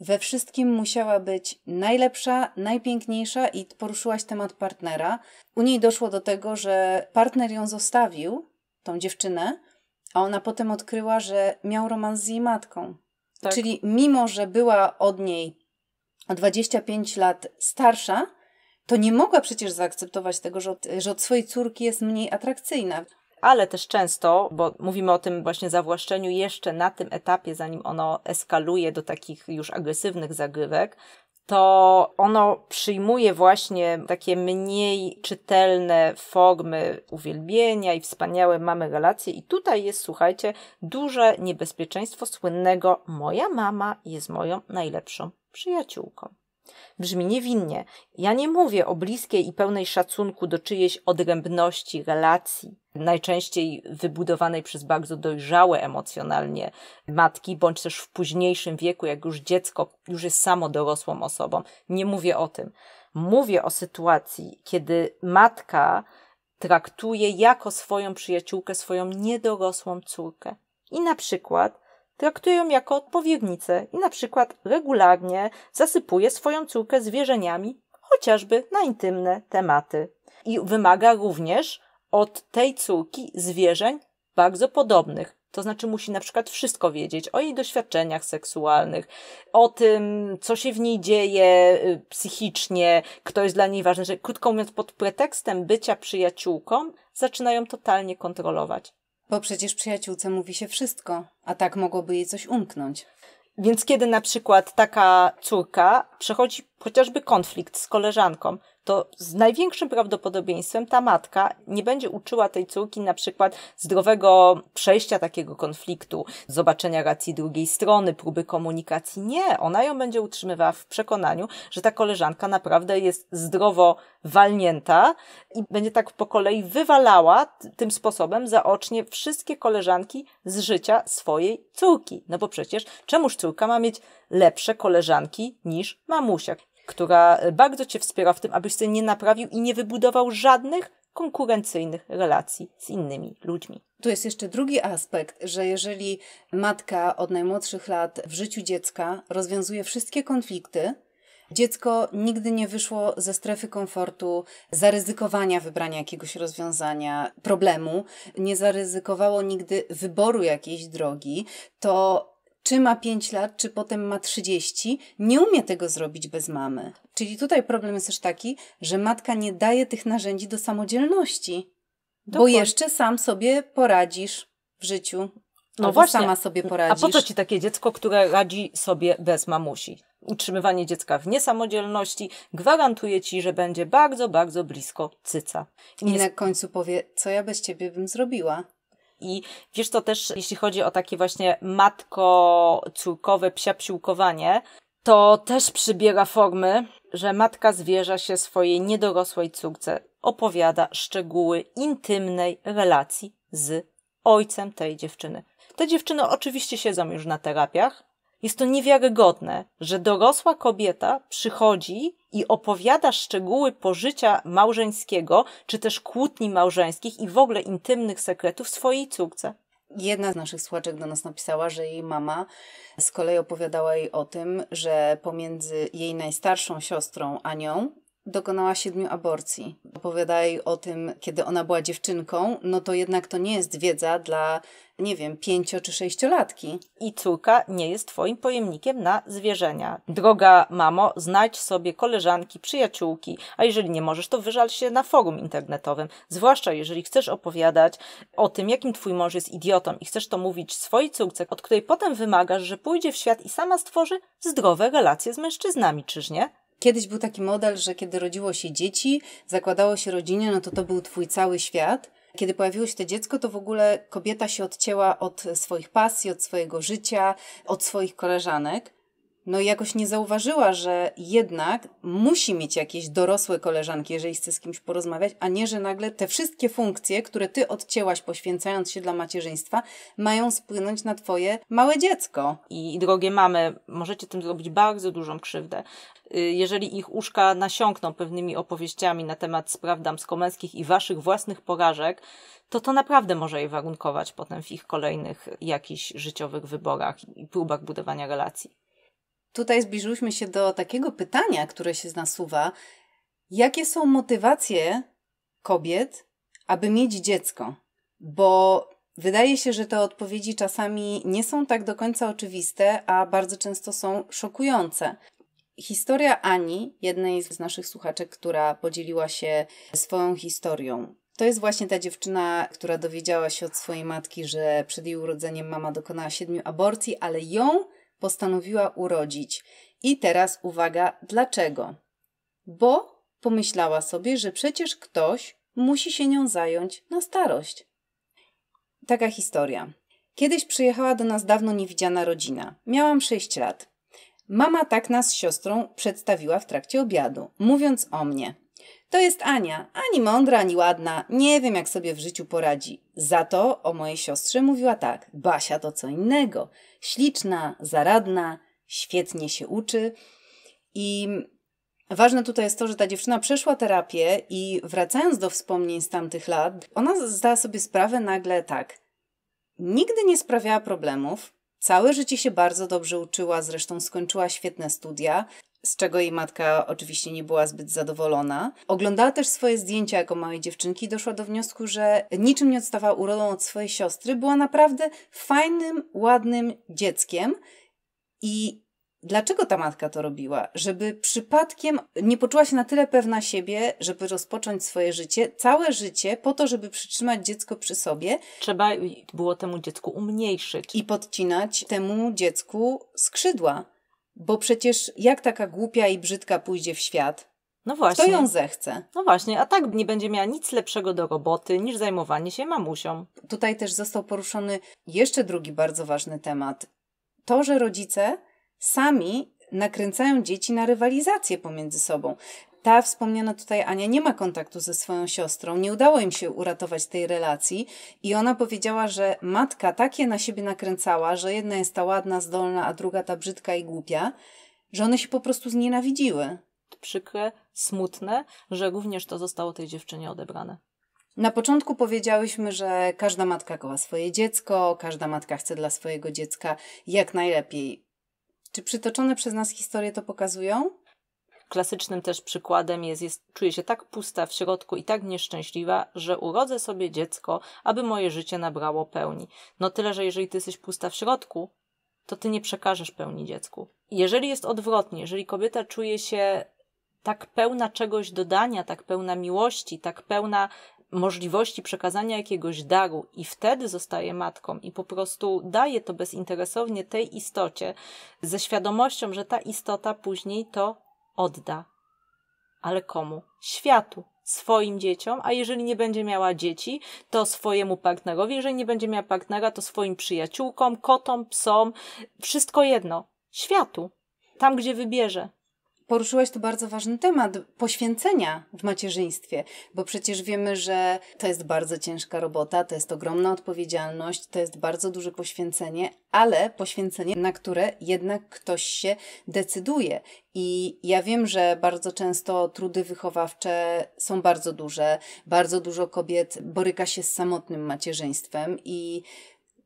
we wszystkim musiała być najlepsza, najpiękniejsza i poruszyłaś temat partnera. U niej doszło do tego, że partner ją zostawił, tą dziewczynę, a ona potem odkryła, że miał romans z jej matką. Tak. Czyli mimo, że była od niej o 25 lat starsza, to nie mogła przecież zaakceptować tego, że od, że od swojej córki jest mniej atrakcyjna ale też często, bo mówimy o tym właśnie zawłaszczeniu jeszcze na tym etapie, zanim ono eskaluje do takich już agresywnych zagrywek, to ono przyjmuje właśnie takie mniej czytelne formy uwielbienia i wspaniałe mamy relacje. I tutaj jest, słuchajcie, duże niebezpieczeństwo słynnego: Moja mama jest moją najlepszą przyjaciółką. Brzmi niewinnie. Ja nie mówię o bliskiej i pełnej szacunku do czyjejś odrębności, relacji, najczęściej wybudowanej przez bardzo dojrzałe emocjonalnie matki, bądź też w późniejszym wieku, jak już dziecko już jest samo dorosłą osobą. Nie mówię o tym. Mówię o sytuacji, kiedy matka traktuje jako swoją przyjaciółkę swoją niedorosłą córkę. I na przykład ją jako odpowiednicę i na przykład regularnie zasypuje swoją córkę zwierzeniami, chociażby na intymne tematy. I wymaga również od tej córki zwierzeń bardzo podobnych. To znaczy musi na przykład wszystko wiedzieć o jej doświadczeniach seksualnych, o tym, co się w niej dzieje y, psychicznie, kto jest dla niej ważny. Że, krótko mówiąc, pod pretekstem bycia przyjaciółką zaczynają totalnie kontrolować. Bo przecież przyjaciółce mówi się wszystko, a tak mogłoby jej coś umknąć. Więc kiedy na przykład taka córka przechodzi chociażby konflikt z koleżanką, to z największym prawdopodobieństwem ta matka nie będzie uczyła tej córki na przykład zdrowego przejścia takiego konfliktu, zobaczenia racji drugiej strony, próby komunikacji. Nie, ona ją będzie utrzymywała w przekonaniu, że ta koleżanka naprawdę jest zdrowo walnięta i będzie tak po kolei wywalała tym sposobem zaocznie wszystkie koleżanki z życia swojej córki. No bo przecież czemuż córka ma mieć lepsze koleżanki niż mamusia? która e, bardzo cię wspiera w tym, abyś sobie nie naprawił i nie wybudował żadnych konkurencyjnych relacji z innymi ludźmi. Tu jest jeszcze drugi aspekt, że jeżeli matka od najmłodszych lat w życiu dziecka rozwiązuje wszystkie konflikty, Dziecko nigdy nie wyszło ze strefy komfortu, zaryzykowania wybrania jakiegoś rozwiązania problemu, nie zaryzykowało nigdy wyboru jakiejś drogi, to czy ma 5 lat, czy potem ma 30, nie umie tego zrobić bez mamy. Czyli tutaj problem jest też taki, że matka nie daje tych narzędzi do samodzielności, Dokładnie. bo jeszcze sam sobie poradzisz w życiu. No właśnie. Sama sobie poradzisz. A po co ci takie dziecko, które radzi sobie bez mamusi? utrzymywanie dziecka w niesamodzielności gwarantuje ci, że będzie bardzo, bardzo blisko cyca. I, I na końcu powie, co ja bez ciebie bym zrobiła. I wiesz to też, jeśli chodzi o takie właśnie matko-córkowe psiapsiłkowanie, to też przybiera formy, że matka zwierza się swojej niedorosłej córce, opowiada szczegóły intymnej relacji z ojcem tej dziewczyny. Te dziewczyny oczywiście siedzą już na terapiach, jest to niewiarygodne, że dorosła kobieta przychodzi i opowiada szczegóły pożycia małżeńskiego, czy też kłótni małżeńskich i w ogóle intymnych sekretów swojej córce. Jedna z naszych słuchaczek do nas napisała, że jej mama z kolei opowiadała jej o tym, że pomiędzy jej najstarszą siostrą Anią dokonała siedmiu aborcji. Opowiada jej o tym, kiedy ona była dziewczynką, no to jednak to nie jest wiedza dla, nie wiem, pięcio czy sześciolatki. I córka nie jest twoim pojemnikiem na zwierzenia. Droga mamo, znajdź sobie koleżanki, przyjaciółki, a jeżeli nie możesz, to wyżal się na forum internetowym. Zwłaszcza jeżeli chcesz opowiadać o tym, jakim twój mąż jest idiotą i chcesz to mówić swojej córce, od której potem wymagasz, że pójdzie w świat i sama stworzy zdrowe relacje z mężczyznami, czyż nie? Kiedyś był taki model, że kiedy rodziło się dzieci, zakładało się rodzinę, no to to był twój cały świat. Kiedy pojawiło się to dziecko, to w ogóle kobieta się odcięła od swoich pasji, od swojego życia, od swoich koleżanek no jakoś nie zauważyła, że jednak musi mieć jakieś dorosłe koleżanki, jeżeli chce z kimś porozmawiać, a nie, że nagle te wszystkie funkcje, które ty odcięłaś poświęcając się dla macierzyństwa, mają spłynąć na twoje małe dziecko. I drogie mamy, możecie tym zrobić bardzo dużą krzywdę. Y, jeżeli ich uszka nasiąkną pewnymi opowieściami na temat spraw damsko-męskich i waszych własnych porażek, to to naprawdę może je warunkować potem w ich kolejnych jakichś życiowych wyborach i próbach budowania relacji tutaj zbliżyliśmy się do takiego pytania, które się nasuwa. Jakie są motywacje kobiet, aby mieć dziecko? Bo wydaje się, że te odpowiedzi czasami nie są tak do końca oczywiste, a bardzo często są szokujące. Historia Ani, jednej z naszych słuchaczek, która podzieliła się swoją historią. To jest właśnie ta dziewczyna, która dowiedziała się od swojej matki, że przed jej urodzeniem mama dokonała siedmiu aborcji, ale ją postanowiła urodzić. I teraz uwaga, dlaczego? Bo pomyślała sobie, że przecież ktoś musi się nią zająć na starość. Taka historia. Kiedyś przyjechała do nas dawno niewidziana rodzina. Miałam 6 lat. Mama tak nas z siostrą przedstawiła w trakcie obiadu, mówiąc o mnie. To jest Ania. Ani mądra, ani ładna. Nie wiem, jak sobie w życiu poradzi. Za to o mojej siostrze mówiła tak. Basia to co innego. Śliczna, zaradna, świetnie się uczy. I Ważne tutaj jest to, że ta dziewczyna przeszła terapię i wracając do wspomnień z tamtych lat, ona zdała sobie sprawę nagle tak. Nigdy nie sprawiała problemów, całe życie się bardzo dobrze uczyła, zresztą skończyła świetne studia, z czego jej matka oczywiście nie była zbyt zadowolona. Oglądała też swoje zdjęcia jako małej dziewczynki i doszła do wniosku, że niczym nie odstawała urodą od swojej siostry. Była naprawdę fajnym, ładnym dzieckiem i Dlaczego ta matka to robiła? Żeby przypadkiem nie poczuła się na tyle pewna siebie, żeby rozpocząć swoje życie, całe życie, po to, żeby przytrzymać dziecko przy sobie. Trzeba było temu dziecku umniejszyć. I podcinać temu dziecku skrzydła. Bo przecież jak taka głupia i brzydka pójdzie w świat? No właśnie. Kto ją zechce? No właśnie, a tak nie będzie miała nic lepszego do roboty niż zajmowanie się mamusią. Tutaj też został poruszony jeszcze drugi bardzo ważny temat. To, że rodzice sami nakręcają dzieci na rywalizację pomiędzy sobą ta wspomniana tutaj Ania nie ma kontaktu ze swoją siostrą, nie udało im się uratować tej relacji i ona powiedziała, że matka takie na siebie nakręcała, że jedna jest ta ładna, zdolna, a druga ta brzydka i głupia, że one się po prostu znienawidziły. Przykre, smutne, że również to zostało tej dziewczynie odebrane. Na początku powiedziałyśmy, że każda matka koła swoje dziecko, każda matka chce dla swojego dziecka jak najlepiej. Czy przytoczone przez nas historie to pokazują? klasycznym też przykładem jest, jest czuję się tak pusta w środku i tak nieszczęśliwa, że urodzę sobie dziecko, aby moje życie nabrało pełni. No tyle, że jeżeli ty jesteś pusta w środku, to ty nie przekażesz pełni dziecku. Jeżeli jest odwrotnie, jeżeli kobieta czuje się tak pełna czegoś dodania, tak pełna miłości, tak pełna możliwości przekazania jakiegoś daru i wtedy zostaje matką i po prostu daje to bezinteresownie tej istocie, ze świadomością, że ta istota później to odda. Ale komu? Światu, swoim dzieciom, a jeżeli nie będzie miała dzieci, to swojemu partnerowi, jeżeli nie będzie miała partnera, to swoim przyjaciółkom, kotom, psom, wszystko jedno światu, tam gdzie wybierze poruszyłaś tu bardzo ważny temat poświęcenia w macierzyństwie, bo przecież wiemy, że to jest bardzo ciężka robota, to jest ogromna odpowiedzialność, to jest bardzo duże poświęcenie, ale poświęcenie, na które jednak ktoś się decyduje. I ja wiem, że bardzo często trudy wychowawcze są bardzo duże, bardzo dużo kobiet boryka się z samotnym macierzyństwem i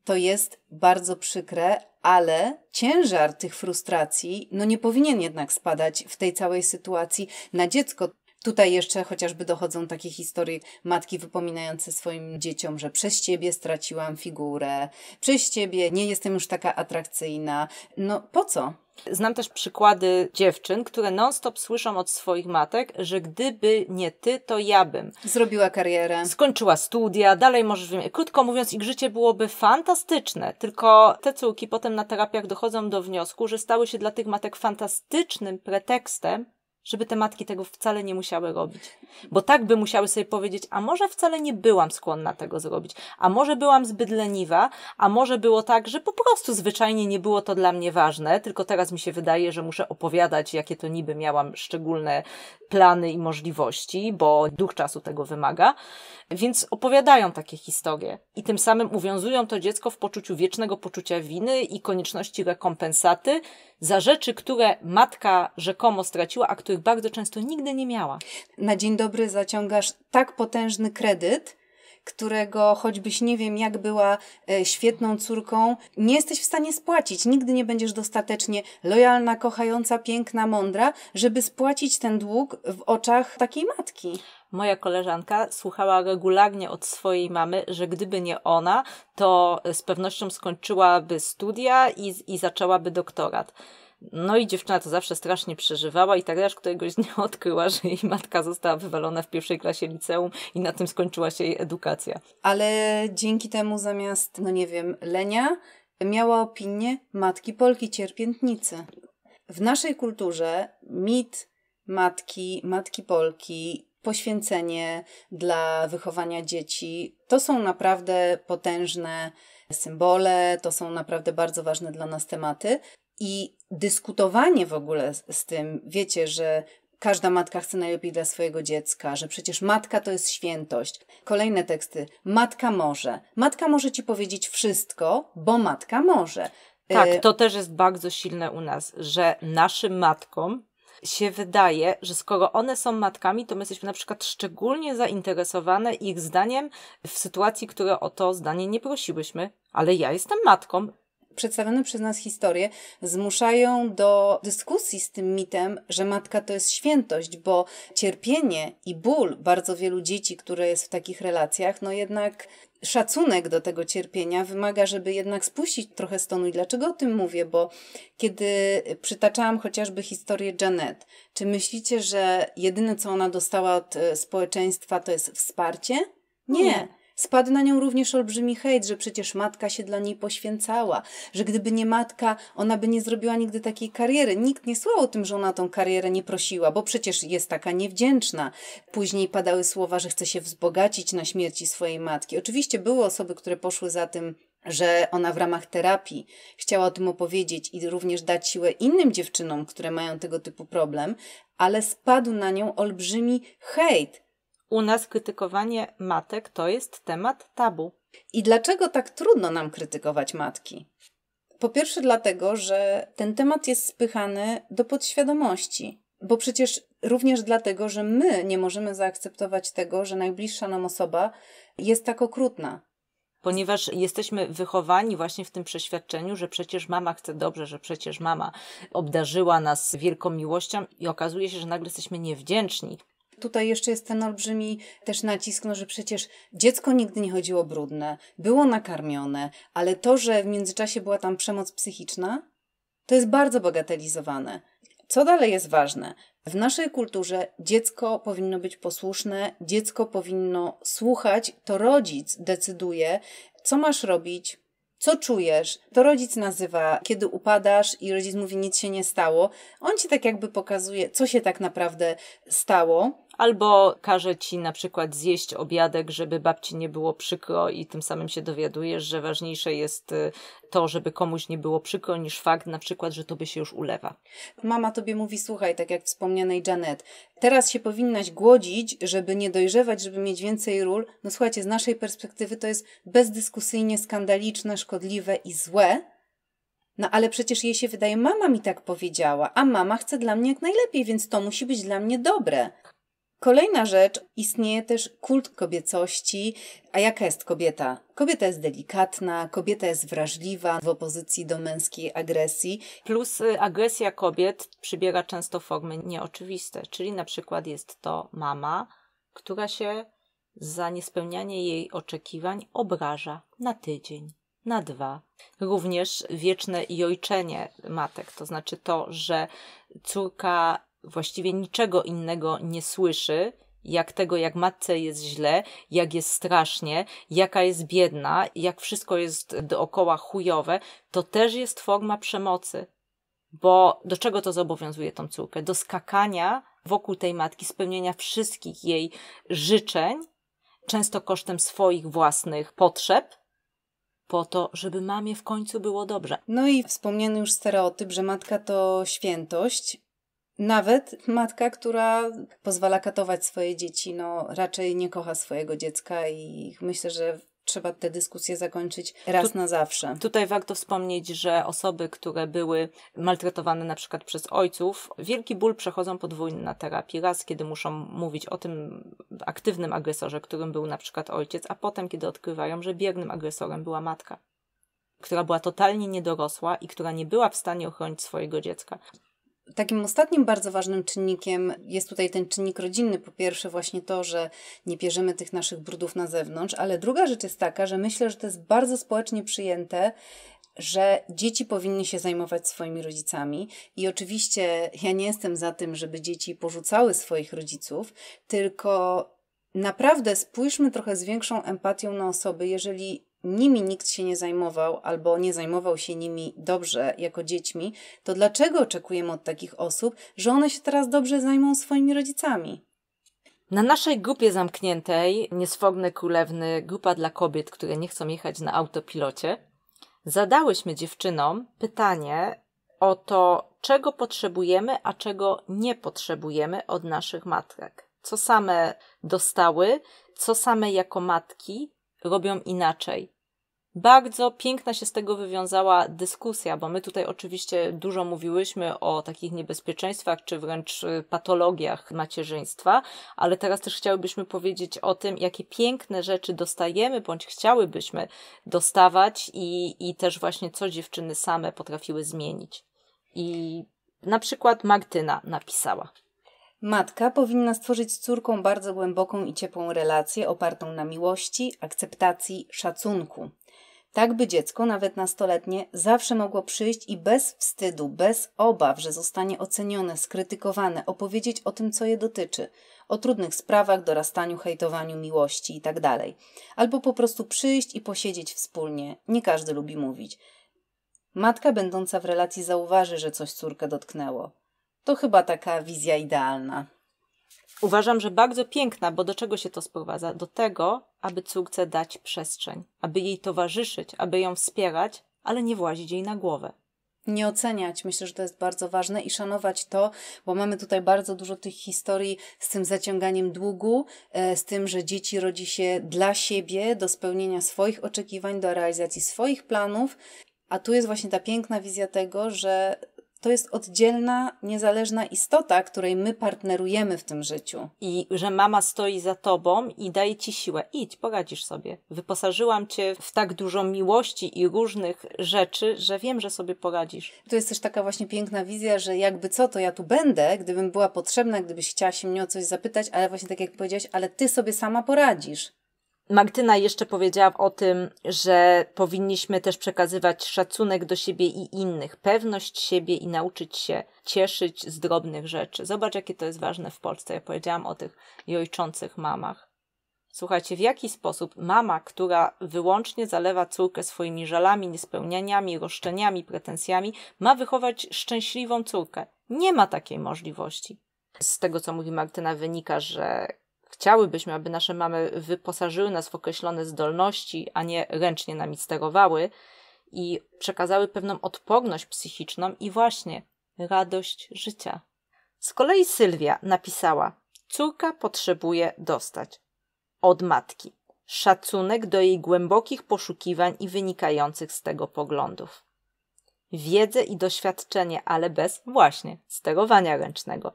to jest bardzo przykre, ale ciężar tych frustracji no nie powinien jednak spadać w tej całej sytuacji na dziecko. Tutaj jeszcze chociażby dochodzą takie historie matki wypominające swoim dzieciom, że przez ciebie straciłam figurę, przez ciebie nie jestem już taka atrakcyjna. No po co? Znam też przykłady dziewczyn, które non-stop słyszą od swoich matek, że gdyby nie ty, to ja bym. Zrobiła karierę. Skończyła studia, dalej możesz Krótko mówiąc, ich życie byłoby fantastyczne, tylko te córki potem na terapiach dochodzą do wniosku, że stały się dla tych matek fantastycznym pretekstem żeby te matki tego wcale nie musiały robić. Bo tak by musiały sobie powiedzieć, a może wcale nie byłam skłonna tego zrobić, a może byłam zbyt leniwa, a może było tak, że po prostu zwyczajnie nie było to dla mnie ważne, tylko teraz mi się wydaje, że muszę opowiadać, jakie to niby miałam szczególne plany i możliwości, bo duch czasu tego wymaga. Więc opowiadają takie historie i tym samym uwiązują to dziecko w poczuciu wiecznego poczucia winy i konieczności rekompensaty za rzeczy, które matka rzekomo straciła, a których których bardzo często nigdy nie miała. Na dzień dobry zaciągasz tak potężny kredyt, którego choćbyś nie wiem, jak była e, świetną córką, nie jesteś w stanie spłacić. Nigdy nie będziesz dostatecznie lojalna, kochająca, piękna, mądra, żeby spłacić ten dług w oczach takiej matki. Moja koleżanka słuchała regularnie od swojej mamy, że gdyby nie ona, to e, z pewnością skończyłaby studia i, i zaczęłaby doktorat. No i dziewczyna to zawsze strasznie przeżywała i tak aż któregoś dnia odkryła, że jej matka została wywalona w pierwszej klasie liceum i na tym skończyła się jej edukacja. Ale dzięki temu zamiast, no nie wiem, lenia, miała opinię matki Polki cierpiętnicy. W naszej kulturze mit matki, matki Polki, poświęcenie dla wychowania dzieci to są naprawdę potężne symbole, to są naprawdę bardzo ważne dla nas tematy. I dyskutowanie w ogóle z, z tym, wiecie, że Każda matka chce najlepiej dla swojego dziecka, że przecież matka to jest świętość. Kolejne teksty. Matka może. Matka może ci powiedzieć wszystko, bo matka może. Tak, y, to też jest bardzo silne u nas, że naszym matkom się wydaje, że skoro one są matkami, to my jesteśmy na przykład szczególnie zainteresowane ich zdaniem w sytuacji, które o to zdanie nie prosiłyśmy. Ale ja jestem matką, przedstawione przez nas historie zmuszają do dyskusji z tym mitem, że matka to jest świętość, bo cierpienie i ból bardzo wielu dzieci, które jest w takich relacjach, no jednak szacunek do tego cierpienia wymaga, żeby jednak spuścić trochę stonu. I dlaczego o tym mówię? Bo kiedy przytaczałam chociażby historię Janet, czy myślicie, że jedyne co ona dostała od e, społeczeństwa to jest wsparcie? Nie. No Spadł na nią również olbrzymi hejt, że przecież matka się dla niej poświęcała, że gdyby nie matka, ona by nie zrobiła nigdy takiej kariery. Nikt nie słał o tym, że ona tą karierę nie prosiła, bo przecież jest taka niewdzięczna. Później padały słowa, że chce się wzbogacić na śmierci swojej matki. Oczywiście były osoby, które poszły za tym że ona w ramach terapii chciała o tym opowiedzieć i również dać siłę innym dziewczynom, które mają tego typu problem, ale spadł na nią olbrzymi hejt u nas krytykowanie matek to jest temat tabu. I dlaczego tak trudno nam krytykować matki? Po pierwsze, dlatego, że ten temat jest spychany do podświadomości, bo przecież również dlatego, że my nie możemy zaakceptować tego, że najbliższa nam osoba jest tak okrutna, ponieważ jesteśmy wychowani właśnie w tym przeświadczeniu, że przecież mama chce dobrze, że przecież mama obdarzyła nas wielką miłością i okazuje się, że nagle jesteśmy niewdzięczni. Tutaj jeszcze jest ten olbrzymi też nacisk, no, że przecież dziecko nigdy nie chodziło brudne, było nakarmione, ale to, że w międzyczasie była tam przemoc psychiczna, to jest bardzo bagatelizowane. Co dalej jest ważne? W naszej kulturze dziecko powinno być posłuszne, dziecko powinno słuchać, to rodzic decyduje, co masz robić, co czujesz? To rodzic nazywa, kiedy upadasz i rodzic mówi nic się nie stało. On ci tak jakby pokazuje, co się tak naprawdę stało albo każe ci na przykład zjeść obiadek, żeby babci nie było przykro i tym samym się dowiadujesz, że ważniejsze jest y, to, żeby komuś nie było przykro, niż fakt na przykład, że tobie się już ulewa. Mama tobie mówi, słuchaj, tak jak wspomnianej Janet, teraz się powinnaś głodzić, żeby nie dojrzewać, żeby mieć więcej ról. No słuchajcie, z naszej perspektywy to jest bezdyskusyjnie skandaliczne, szkodliwe i złe, no ale przecież jej się wydaje, mama mi tak powiedziała, a mama chce dla mnie jak najlepiej, więc to musi być dla mnie dobre. Kolejna rzecz, istnieje też kult kobiecości. A jaka jest kobieta? Kobieta jest delikatna, kobieta jest wrażliwa w opozycji do męskiej agresji. Plus y, agresja kobiet przybiera często formy nieoczywiste, czyli na przykład jest to mama, która się za niespełnianie jej oczekiwań obraża na tydzień, na dwa. Również wieczne jojczenie matek, to znaczy to, że córka właściwie niczego innego nie słyszy, jak tego, jak matce jest źle, jak jest strasznie, jaka jest biedna, jak wszystko jest dookoła chujowe, to też jest forma przemocy. Bo do czego to zobowiązuje tą córkę? Do skakania wokół tej matki, spełnienia wszystkich jej życzeń, często kosztem swoich własnych potrzeb, po to, żeby mamie w końcu było dobrze. No i wspomniany już stereotyp, że matka to świętość, nawet matka, która pozwala katować swoje dzieci, no raczej nie kocha swojego dziecka i myślę, że trzeba tę dyskusję zakończyć raz tu, na zawsze. Tutaj warto wspomnieć, że osoby, które były maltretowane na przykład przez ojców, wielki ból przechodzą podwójny na terapii. Raz, kiedy muszą mówić o tym aktywnym agresorze, którym był na przykład ojciec, a potem, kiedy odkrywają, że biernym agresorem była matka która była totalnie niedorosła i która nie była w stanie ochronić swojego dziecka. Takim ostatnim bardzo ważnym czynnikiem jest tutaj ten czynnik rodzinny. Po pierwsze, właśnie to, że nie bierzemy tych naszych brudów na zewnątrz, ale druga rzecz jest taka, że myślę, że to jest bardzo społecznie przyjęte, że dzieci powinny się zajmować swoimi rodzicami. I oczywiście ja nie jestem za tym, żeby dzieci porzucały swoich rodziców, tylko naprawdę spójrzmy trochę z większą empatią na osoby, jeżeli nimi nikt się nie zajmował albo nie zajmował się nimi dobrze jako dziećmi, to dlaczego oczekujemy od takich osób, że one się teraz dobrze zajmą swoimi rodzicami? Na naszej grupie zamkniętej, nieswogne królewny, grupa dla kobiet, które nie chcą jechać na autopilocie, zadałyśmy dziewczynom pytanie o to, czego potrzebujemy, a czego nie potrzebujemy od naszych matek. Co same dostały, co same jako matki robią inaczej. Bardzo piękna się z tego wywiązała dyskusja, bo my tutaj oczywiście dużo mówiłyśmy o takich niebezpieczeństwach czy wręcz y, patologiach macierzyństwa, ale teraz też chciałybyśmy powiedzieć o tym, jakie piękne rzeczy dostajemy bądź chciałybyśmy dostawać i, i też właśnie co dziewczyny same potrafiły zmienić. I na przykład Martyna napisała. Matka powinna stworzyć z córką bardzo głęboką i ciepłą relację opartą na miłości, akceptacji, szacunku. Tak by dziecko, nawet nastoletnie, zawsze mogło przyjść i bez wstydu, bez obaw, że zostanie ocenione, skrytykowane, opowiedzieć o tym, co je dotyczy, o trudnych sprawach, dorastaniu, hejtowaniu miłości itd. Tak Albo po prostu przyjść i posiedzieć wspólnie. Nie każdy lubi mówić. Matka będąca w relacji zauważy, że coś córkę dotknęło to chyba taka wizja idealna. Uważam, że bardzo piękna, bo do czego się to sprowadza? Do tego, aby córce dać przestrzeń, aby jej towarzyszyć, aby ją wspierać, ale nie włazić jej na głowę nie oceniać. Myślę, że to jest bardzo ważne i szanować to, bo mamy tutaj bardzo dużo tych historii z tym zaciąganiem długu, e, z tym, że dzieci rodzi się dla siebie, do spełnienia swoich oczekiwań, do realizacji swoich planów. A tu jest właśnie ta piękna wizja tego, że to jest oddzielna, niezależna istota, której my partnerujemy w tym życiu. I że mama stoi za tobą i daje ci siłę. Idź, poradzisz sobie. Wyposażyłam cię w tak dużo miłości i różnych rzeczy, że wiem, że sobie poradzisz. To jest też taka właśnie piękna wizja, że jakby co, to ja tu będę, gdybym była potrzebna, gdybyś chciała się mnie o coś zapytać, ale właśnie tak jak powiedziałaś, ale ty sobie sama poradzisz. Magdyna jeszcze powiedziała o tym, że powinniśmy też przekazywać szacunek do siebie i innych, pewność siebie i nauczyć się cieszyć z drobnych rzeczy. Zobacz, jakie to jest ważne w Polsce. Ja powiedziałam o tych jojczących mamach. Słuchajcie, w jaki sposób mama, która wyłącznie zalewa córkę swoimi żalami, niespełnieniami, roszczeniami, pretensjami, ma wychować szczęśliwą córkę? Nie ma takiej możliwości. Z tego, co mówi Martyna, wynika, że chciałybyśmy, aby nasze mamy wyposażyły nas w określone zdolności, a nie ręcznie nami sterowały i przekazały pewną odporność psychiczną i właśnie radość życia. Z kolei Sylwia napisała: Córka potrzebuje dostać od matki szacunek do jej głębokich poszukiwań i wynikających z tego poglądów. Wiedzę i doświadczenie, ale bez właśnie sterowania ręcznego.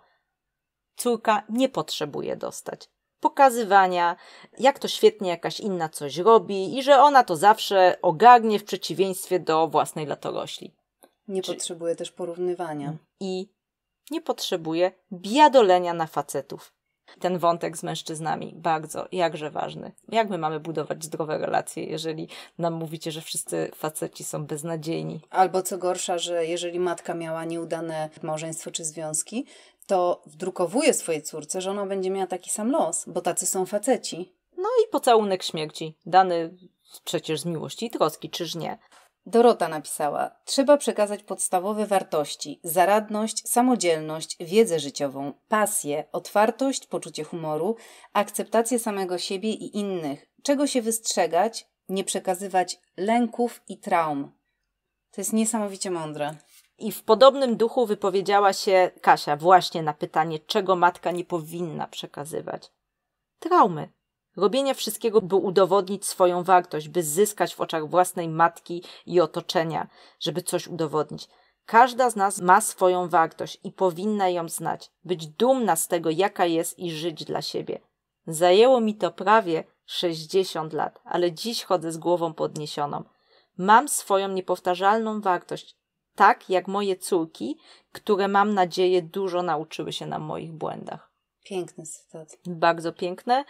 Córka nie potrzebuje dostać pokazywania, jak to świetnie jakaś inna coś robi i że ona to zawsze ogarnie w przeciwieństwie do własnej latorośli. Nie potrzebuje też porównywania. Mm. I nie potrzebuje biadolenia na facetów. Ten wątek z mężczyznami bardzo, jakże ważny. Jak my mamy budować zdrowe relacje, jeżeli nam mówicie, że wszyscy faceci są beznadziejni? Albo co gorsza, że jeżeli matka miała nieudane małżeństwo czy związki, to wdrukowuje swojej córce, że ona będzie miała taki sam los, bo tacy są faceci. No i pocałunek śmierci, dany przecież z miłości i troski, czyż nie? Dorota napisała: Trzeba przekazać podstawowe wartości: zaradność, samodzielność, wiedzę życiową, pasję, otwartość, poczucie humoru, akceptację samego siebie i innych. Czego się wystrzegać, nie przekazywać lęków i traum. To jest niesamowicie mądre. I w podobnym duchu wypowiedziała się Kasia właśnie na pytanie, czego matka nie powinna przekazywać. Traumy. Robienia wszystkiego, by udowodnić swoją wartość, by zyskać w oczach własnej matki i otoczenia, żeby coś udowodnić. Każda z nas ma swoją wartość i powinna ją znać, być dumna z tego, jaka jest i żyć dla siebie. Zajęło mi to prawie 60 lat, ale dziś chodzę z głową podniesioną. Mam swoją niepowtarzalną wartość tak jak moje córki, które mam nadzieję dużo nauczyły się na moich błędach. Piękny cytat. Bardzo piękne.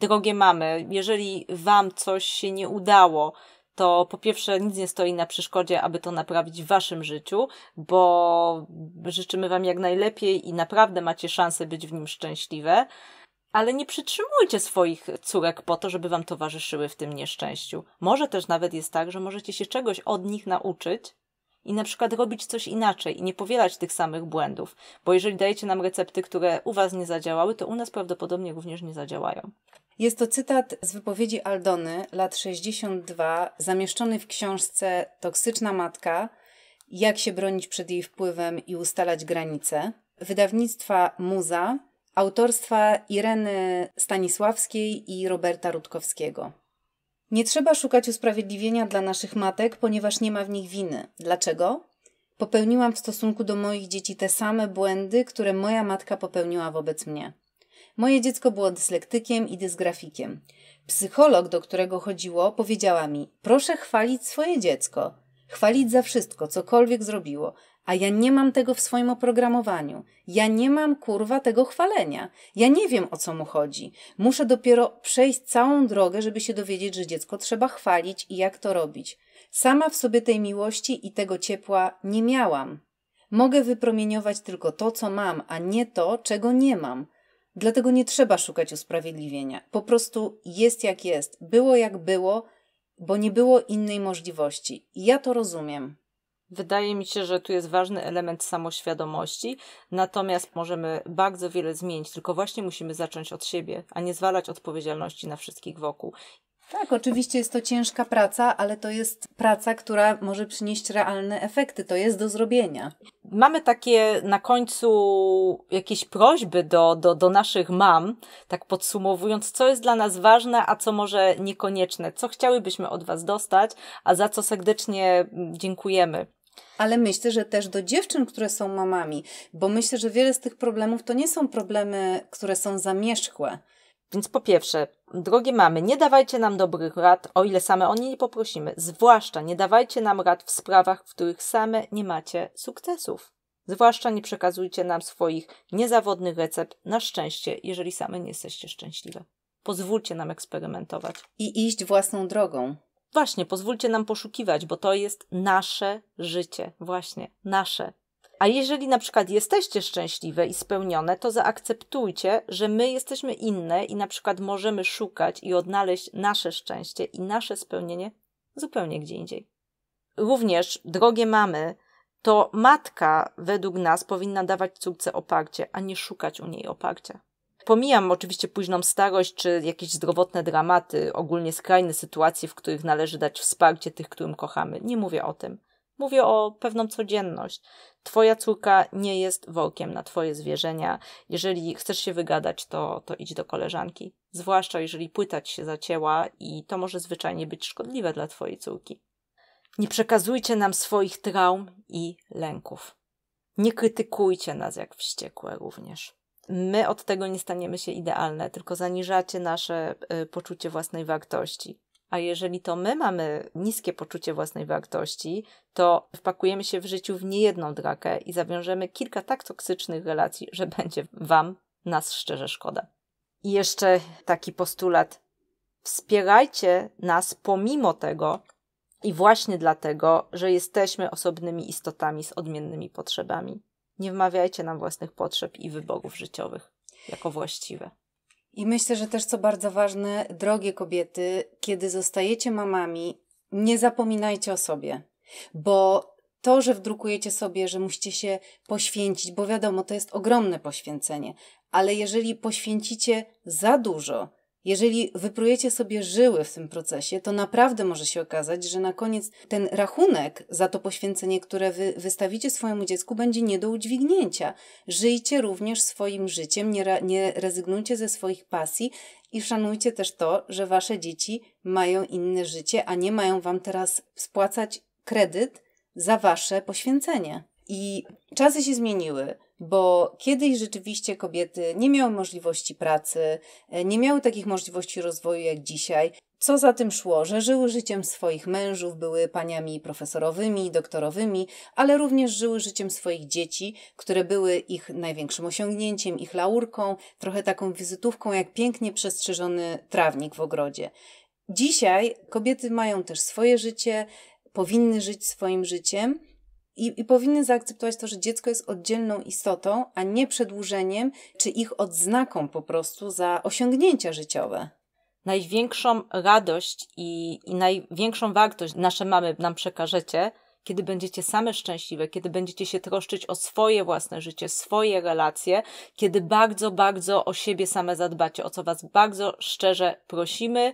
Drogie mamy, jeżeli Wam coś się nie udało, to po pierwsze nic nie stoi na przeszkodzie, aby to naprawić w Waszym życiu, bo życzymy Wam jak najlepiej i naprawdę macie szansę być w nim szczęśliwe. Ale nie przytrzymujcie swoich córek po to, żeby Wam towarzyszyły w tym nieszczęściu. Może też nawet jest tak, że możecie się czegoś od nich nauczyć, i na przykład robić coś inaczej i nie powielać tych samych błędów, bo jeżeli dajecie nam recepty, które u Was nie zadziałały, to u nas prawdopodobnie również nie zadziałają. Jest to cytat z wypowiedzi Aldony, lat 62, zamieszczony w książce Toksyczna matka: Jak się bronić przed jej wpływem i ustalać granice, wydawnictwa Muza, autorstwa Ireny Stanisławskiej i Roberta Rutkowskiego. Nie trzeba szukać usprawiedliwienia dla naszych matek, ponieważ nie ma w nich winy. Dlaczego? Popełniłam w stosunku do moich dzieci te same błędy, które moja matka popełniła wobec mnie. Moje dziecko było dyslektykiem i dysgrafikiem. Psycholog, do którego chodziło, powiedziała mi: Proszę chwalić swoje dziecko. Chwalić za wszystko, cokolwiek zrobiło, a ja nie mam tego w swoim oprogramowaniu. Ja nie mam kurwa tego chwalenia. Ja nie wiem o co mu chodzi. Muszę dopiero przejść całą drogę, żeby się dowiedzieć, że dziecko trzeba chwalić i jak to robić. Sama w sobie tej miłości i tego ciepła nie miałam. Mogę wypromieniować tylko to, co mam, a nie to, czego nie mam. Dlatego nie trzeba szukać usprawiedliwienia. Po prostu jest jak jest, było jak było, bo nie było innej możliwości. Ja to rozumiem. Wydaje mi się, że tu jest ważny element samoświadomości, natomiast możemy bardzo wiele zmienić, tylko właśnie musimy zacząć od siebie, a nie zwalać odpowiedzialności na wszystkich wokół. Tak, oczywiście jest to ciężka praca, ale to jest praca, która może przynieść realne efekty. To jest do zrobienia. Mamy takie na końcu jakieś prośby do, do, do naszych mam, tak podsumowując, co jest dla nas ważne, a co może niekonieczne, co chciałybyśmy od Was dostać, a za co serdecznie dziękujemy. Ale myślę, że też do dziewczyn, które są mamami, bo myślę, że wiele z tych problemów to nie są problemy, które są zamierzchłe. Więc po pierwsze, drogie mamy, nie dawajcie nam dobrych rad, o ile same o nie nie poprosimy. Zwłaszcza nie dawajcie nam rad w sprawach, w których same nie macie sukcesów. Zwłaszcza nie przekazujcie nam swoich niezawodnych recept na szczęście, jeżeli same nie jesteście szczęśliwe. Pozwólcie nam eksperymentować. I iść własną drogą. Właśnie, pozwólcie nam poszukiwać, bo to jest nasze życie, właśnie nasze. A jeżeli na przykład jesteście szczęśliwe i spełnione, to zaakceptujcie, że my jesteśmy inne i na przykład możemy szukać i odnaleźć nasze szczęście i nasze spełnienie zupełnie gdzie indziej. Również, drogie mamy, to matka według nas powinna dawać córce oparcie, a nie szukać u niej oparcia. Pomijam oczywiście późną starość czy jakieś zdrowotne dramaty, ogólnie skrajne sytuacje, w których należy dać wsparcie tych, którym kochamy. Nie mówię o tym. Mówię o pewną codzienność. Twoja córka nie jest wolkiem na Twoje zwierzenia. Jeżeli chcesz się wygadać, to, to idź do koleżanki. Zwłaszcza jeżeli płytać się zacięła i to może zwyczajnie być szkodliwe dla Twojej córki. Nie przekazujcie nam swoich traum i lęków. Nie krytykujcie nas jak wściekłe również my od tego nie staniemy się idealne, tylko zaniżacie nasze y, poczucie własnej wartości. A jeżeli to my mamy niskie poczucie własnej wartości, to wpakujemy się w życiu w niejedną drakę i zawiążemy kilka tak toksycznych relacji, że będzie Wam nas szczerze szkoda. I jeszcze taki postulat. Wspierajcie nas pomimo tego i właśnie dlatego, że jesteśmy osobnymi istotami z odmiennymi potrzebami nie wmawiajcie nam własnych potrzeb i wybogów życiowych jako właściwe. I myślę, że też co bardzo ważne, drogie kobiety, kiedy zostajecie mamami, nie zapominajcie o sobie, bo to, że wdrukujecie sobie, że musicie się poświęcić, bo wiadomo, to jest ogromne poświęcenie, ale jeżeli poświęcicie za dużo, jeżeli wyprujecie sobie żyły w tym procesie, to naprawdę może się okazać, że na koniec ten rachunek za to poświęcenie, które wy wystawicie swojemu dziecku, będzie nie do udźwignięcia. Żyjcie również swoim życiem, nie, nie rezygnujcie ze swoich pasji i szanujcie też to, że wasze dzieci mają inne życie, a nie mają wam teraz spłacać kredyt za wasze poświęcenie. I czasy się zmieniły bo kiedyś rzeczywiście kobiety nie miały możliwości pracy, e, nie miały takich możliwości rozwoju jak dzisiaj. Co za tym szło, że żyły życiem swoich mężów, były paniami profesorowymi, doktorowymi, ale również żyły życiem swoich dzieci, które były ich największym osiągnięciem, ich laurką, trochę taką wizytówką jak pięknie przestrzeżony trawnik w ogrodzie. Dzisiaj kobiety mają też swoje życie, powinny żyć swoim życiem i, i powinny zaakceptować to, że dziecko jest oddzielną istotą, a nie przedłużeniem czy ich odznaką po prostu za osiągnięcia życiowe. Największą radość i, i największą wartość nasze mamy nam przekażecie, kiedy będziecie same szczęśliwe, kiedy będziecie się troszczyć o swoje własne życie, swoje relacje, kiedy bardzo, bardzo o siebie same zadbacie, o co Was bardzo szczerze prosimy.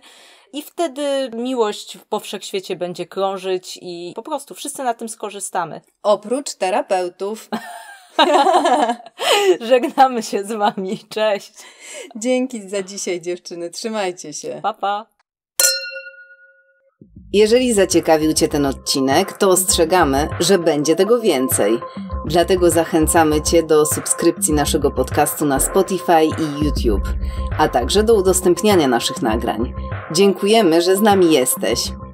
I wtedy miłość po świecie będzie krążyć i po prostu wszyscy na tym skorzystamy. Oprócz terapeutów. Żegnamy się z Wami. Cześć. Dzięki za dzisiaj, dziewczyny. Trzymajcie się. Pa, pa. Jeżeli zaciekawił Cię ten odcinek, to ostrzegamy, że będzie tego więcej. Dlatego zachęcamy Cię do subskrypcji naszego podcastu na Spotify i YouTube, a także do udostępniania naszych nagrań. Dziękujemy, że z nami jesteś.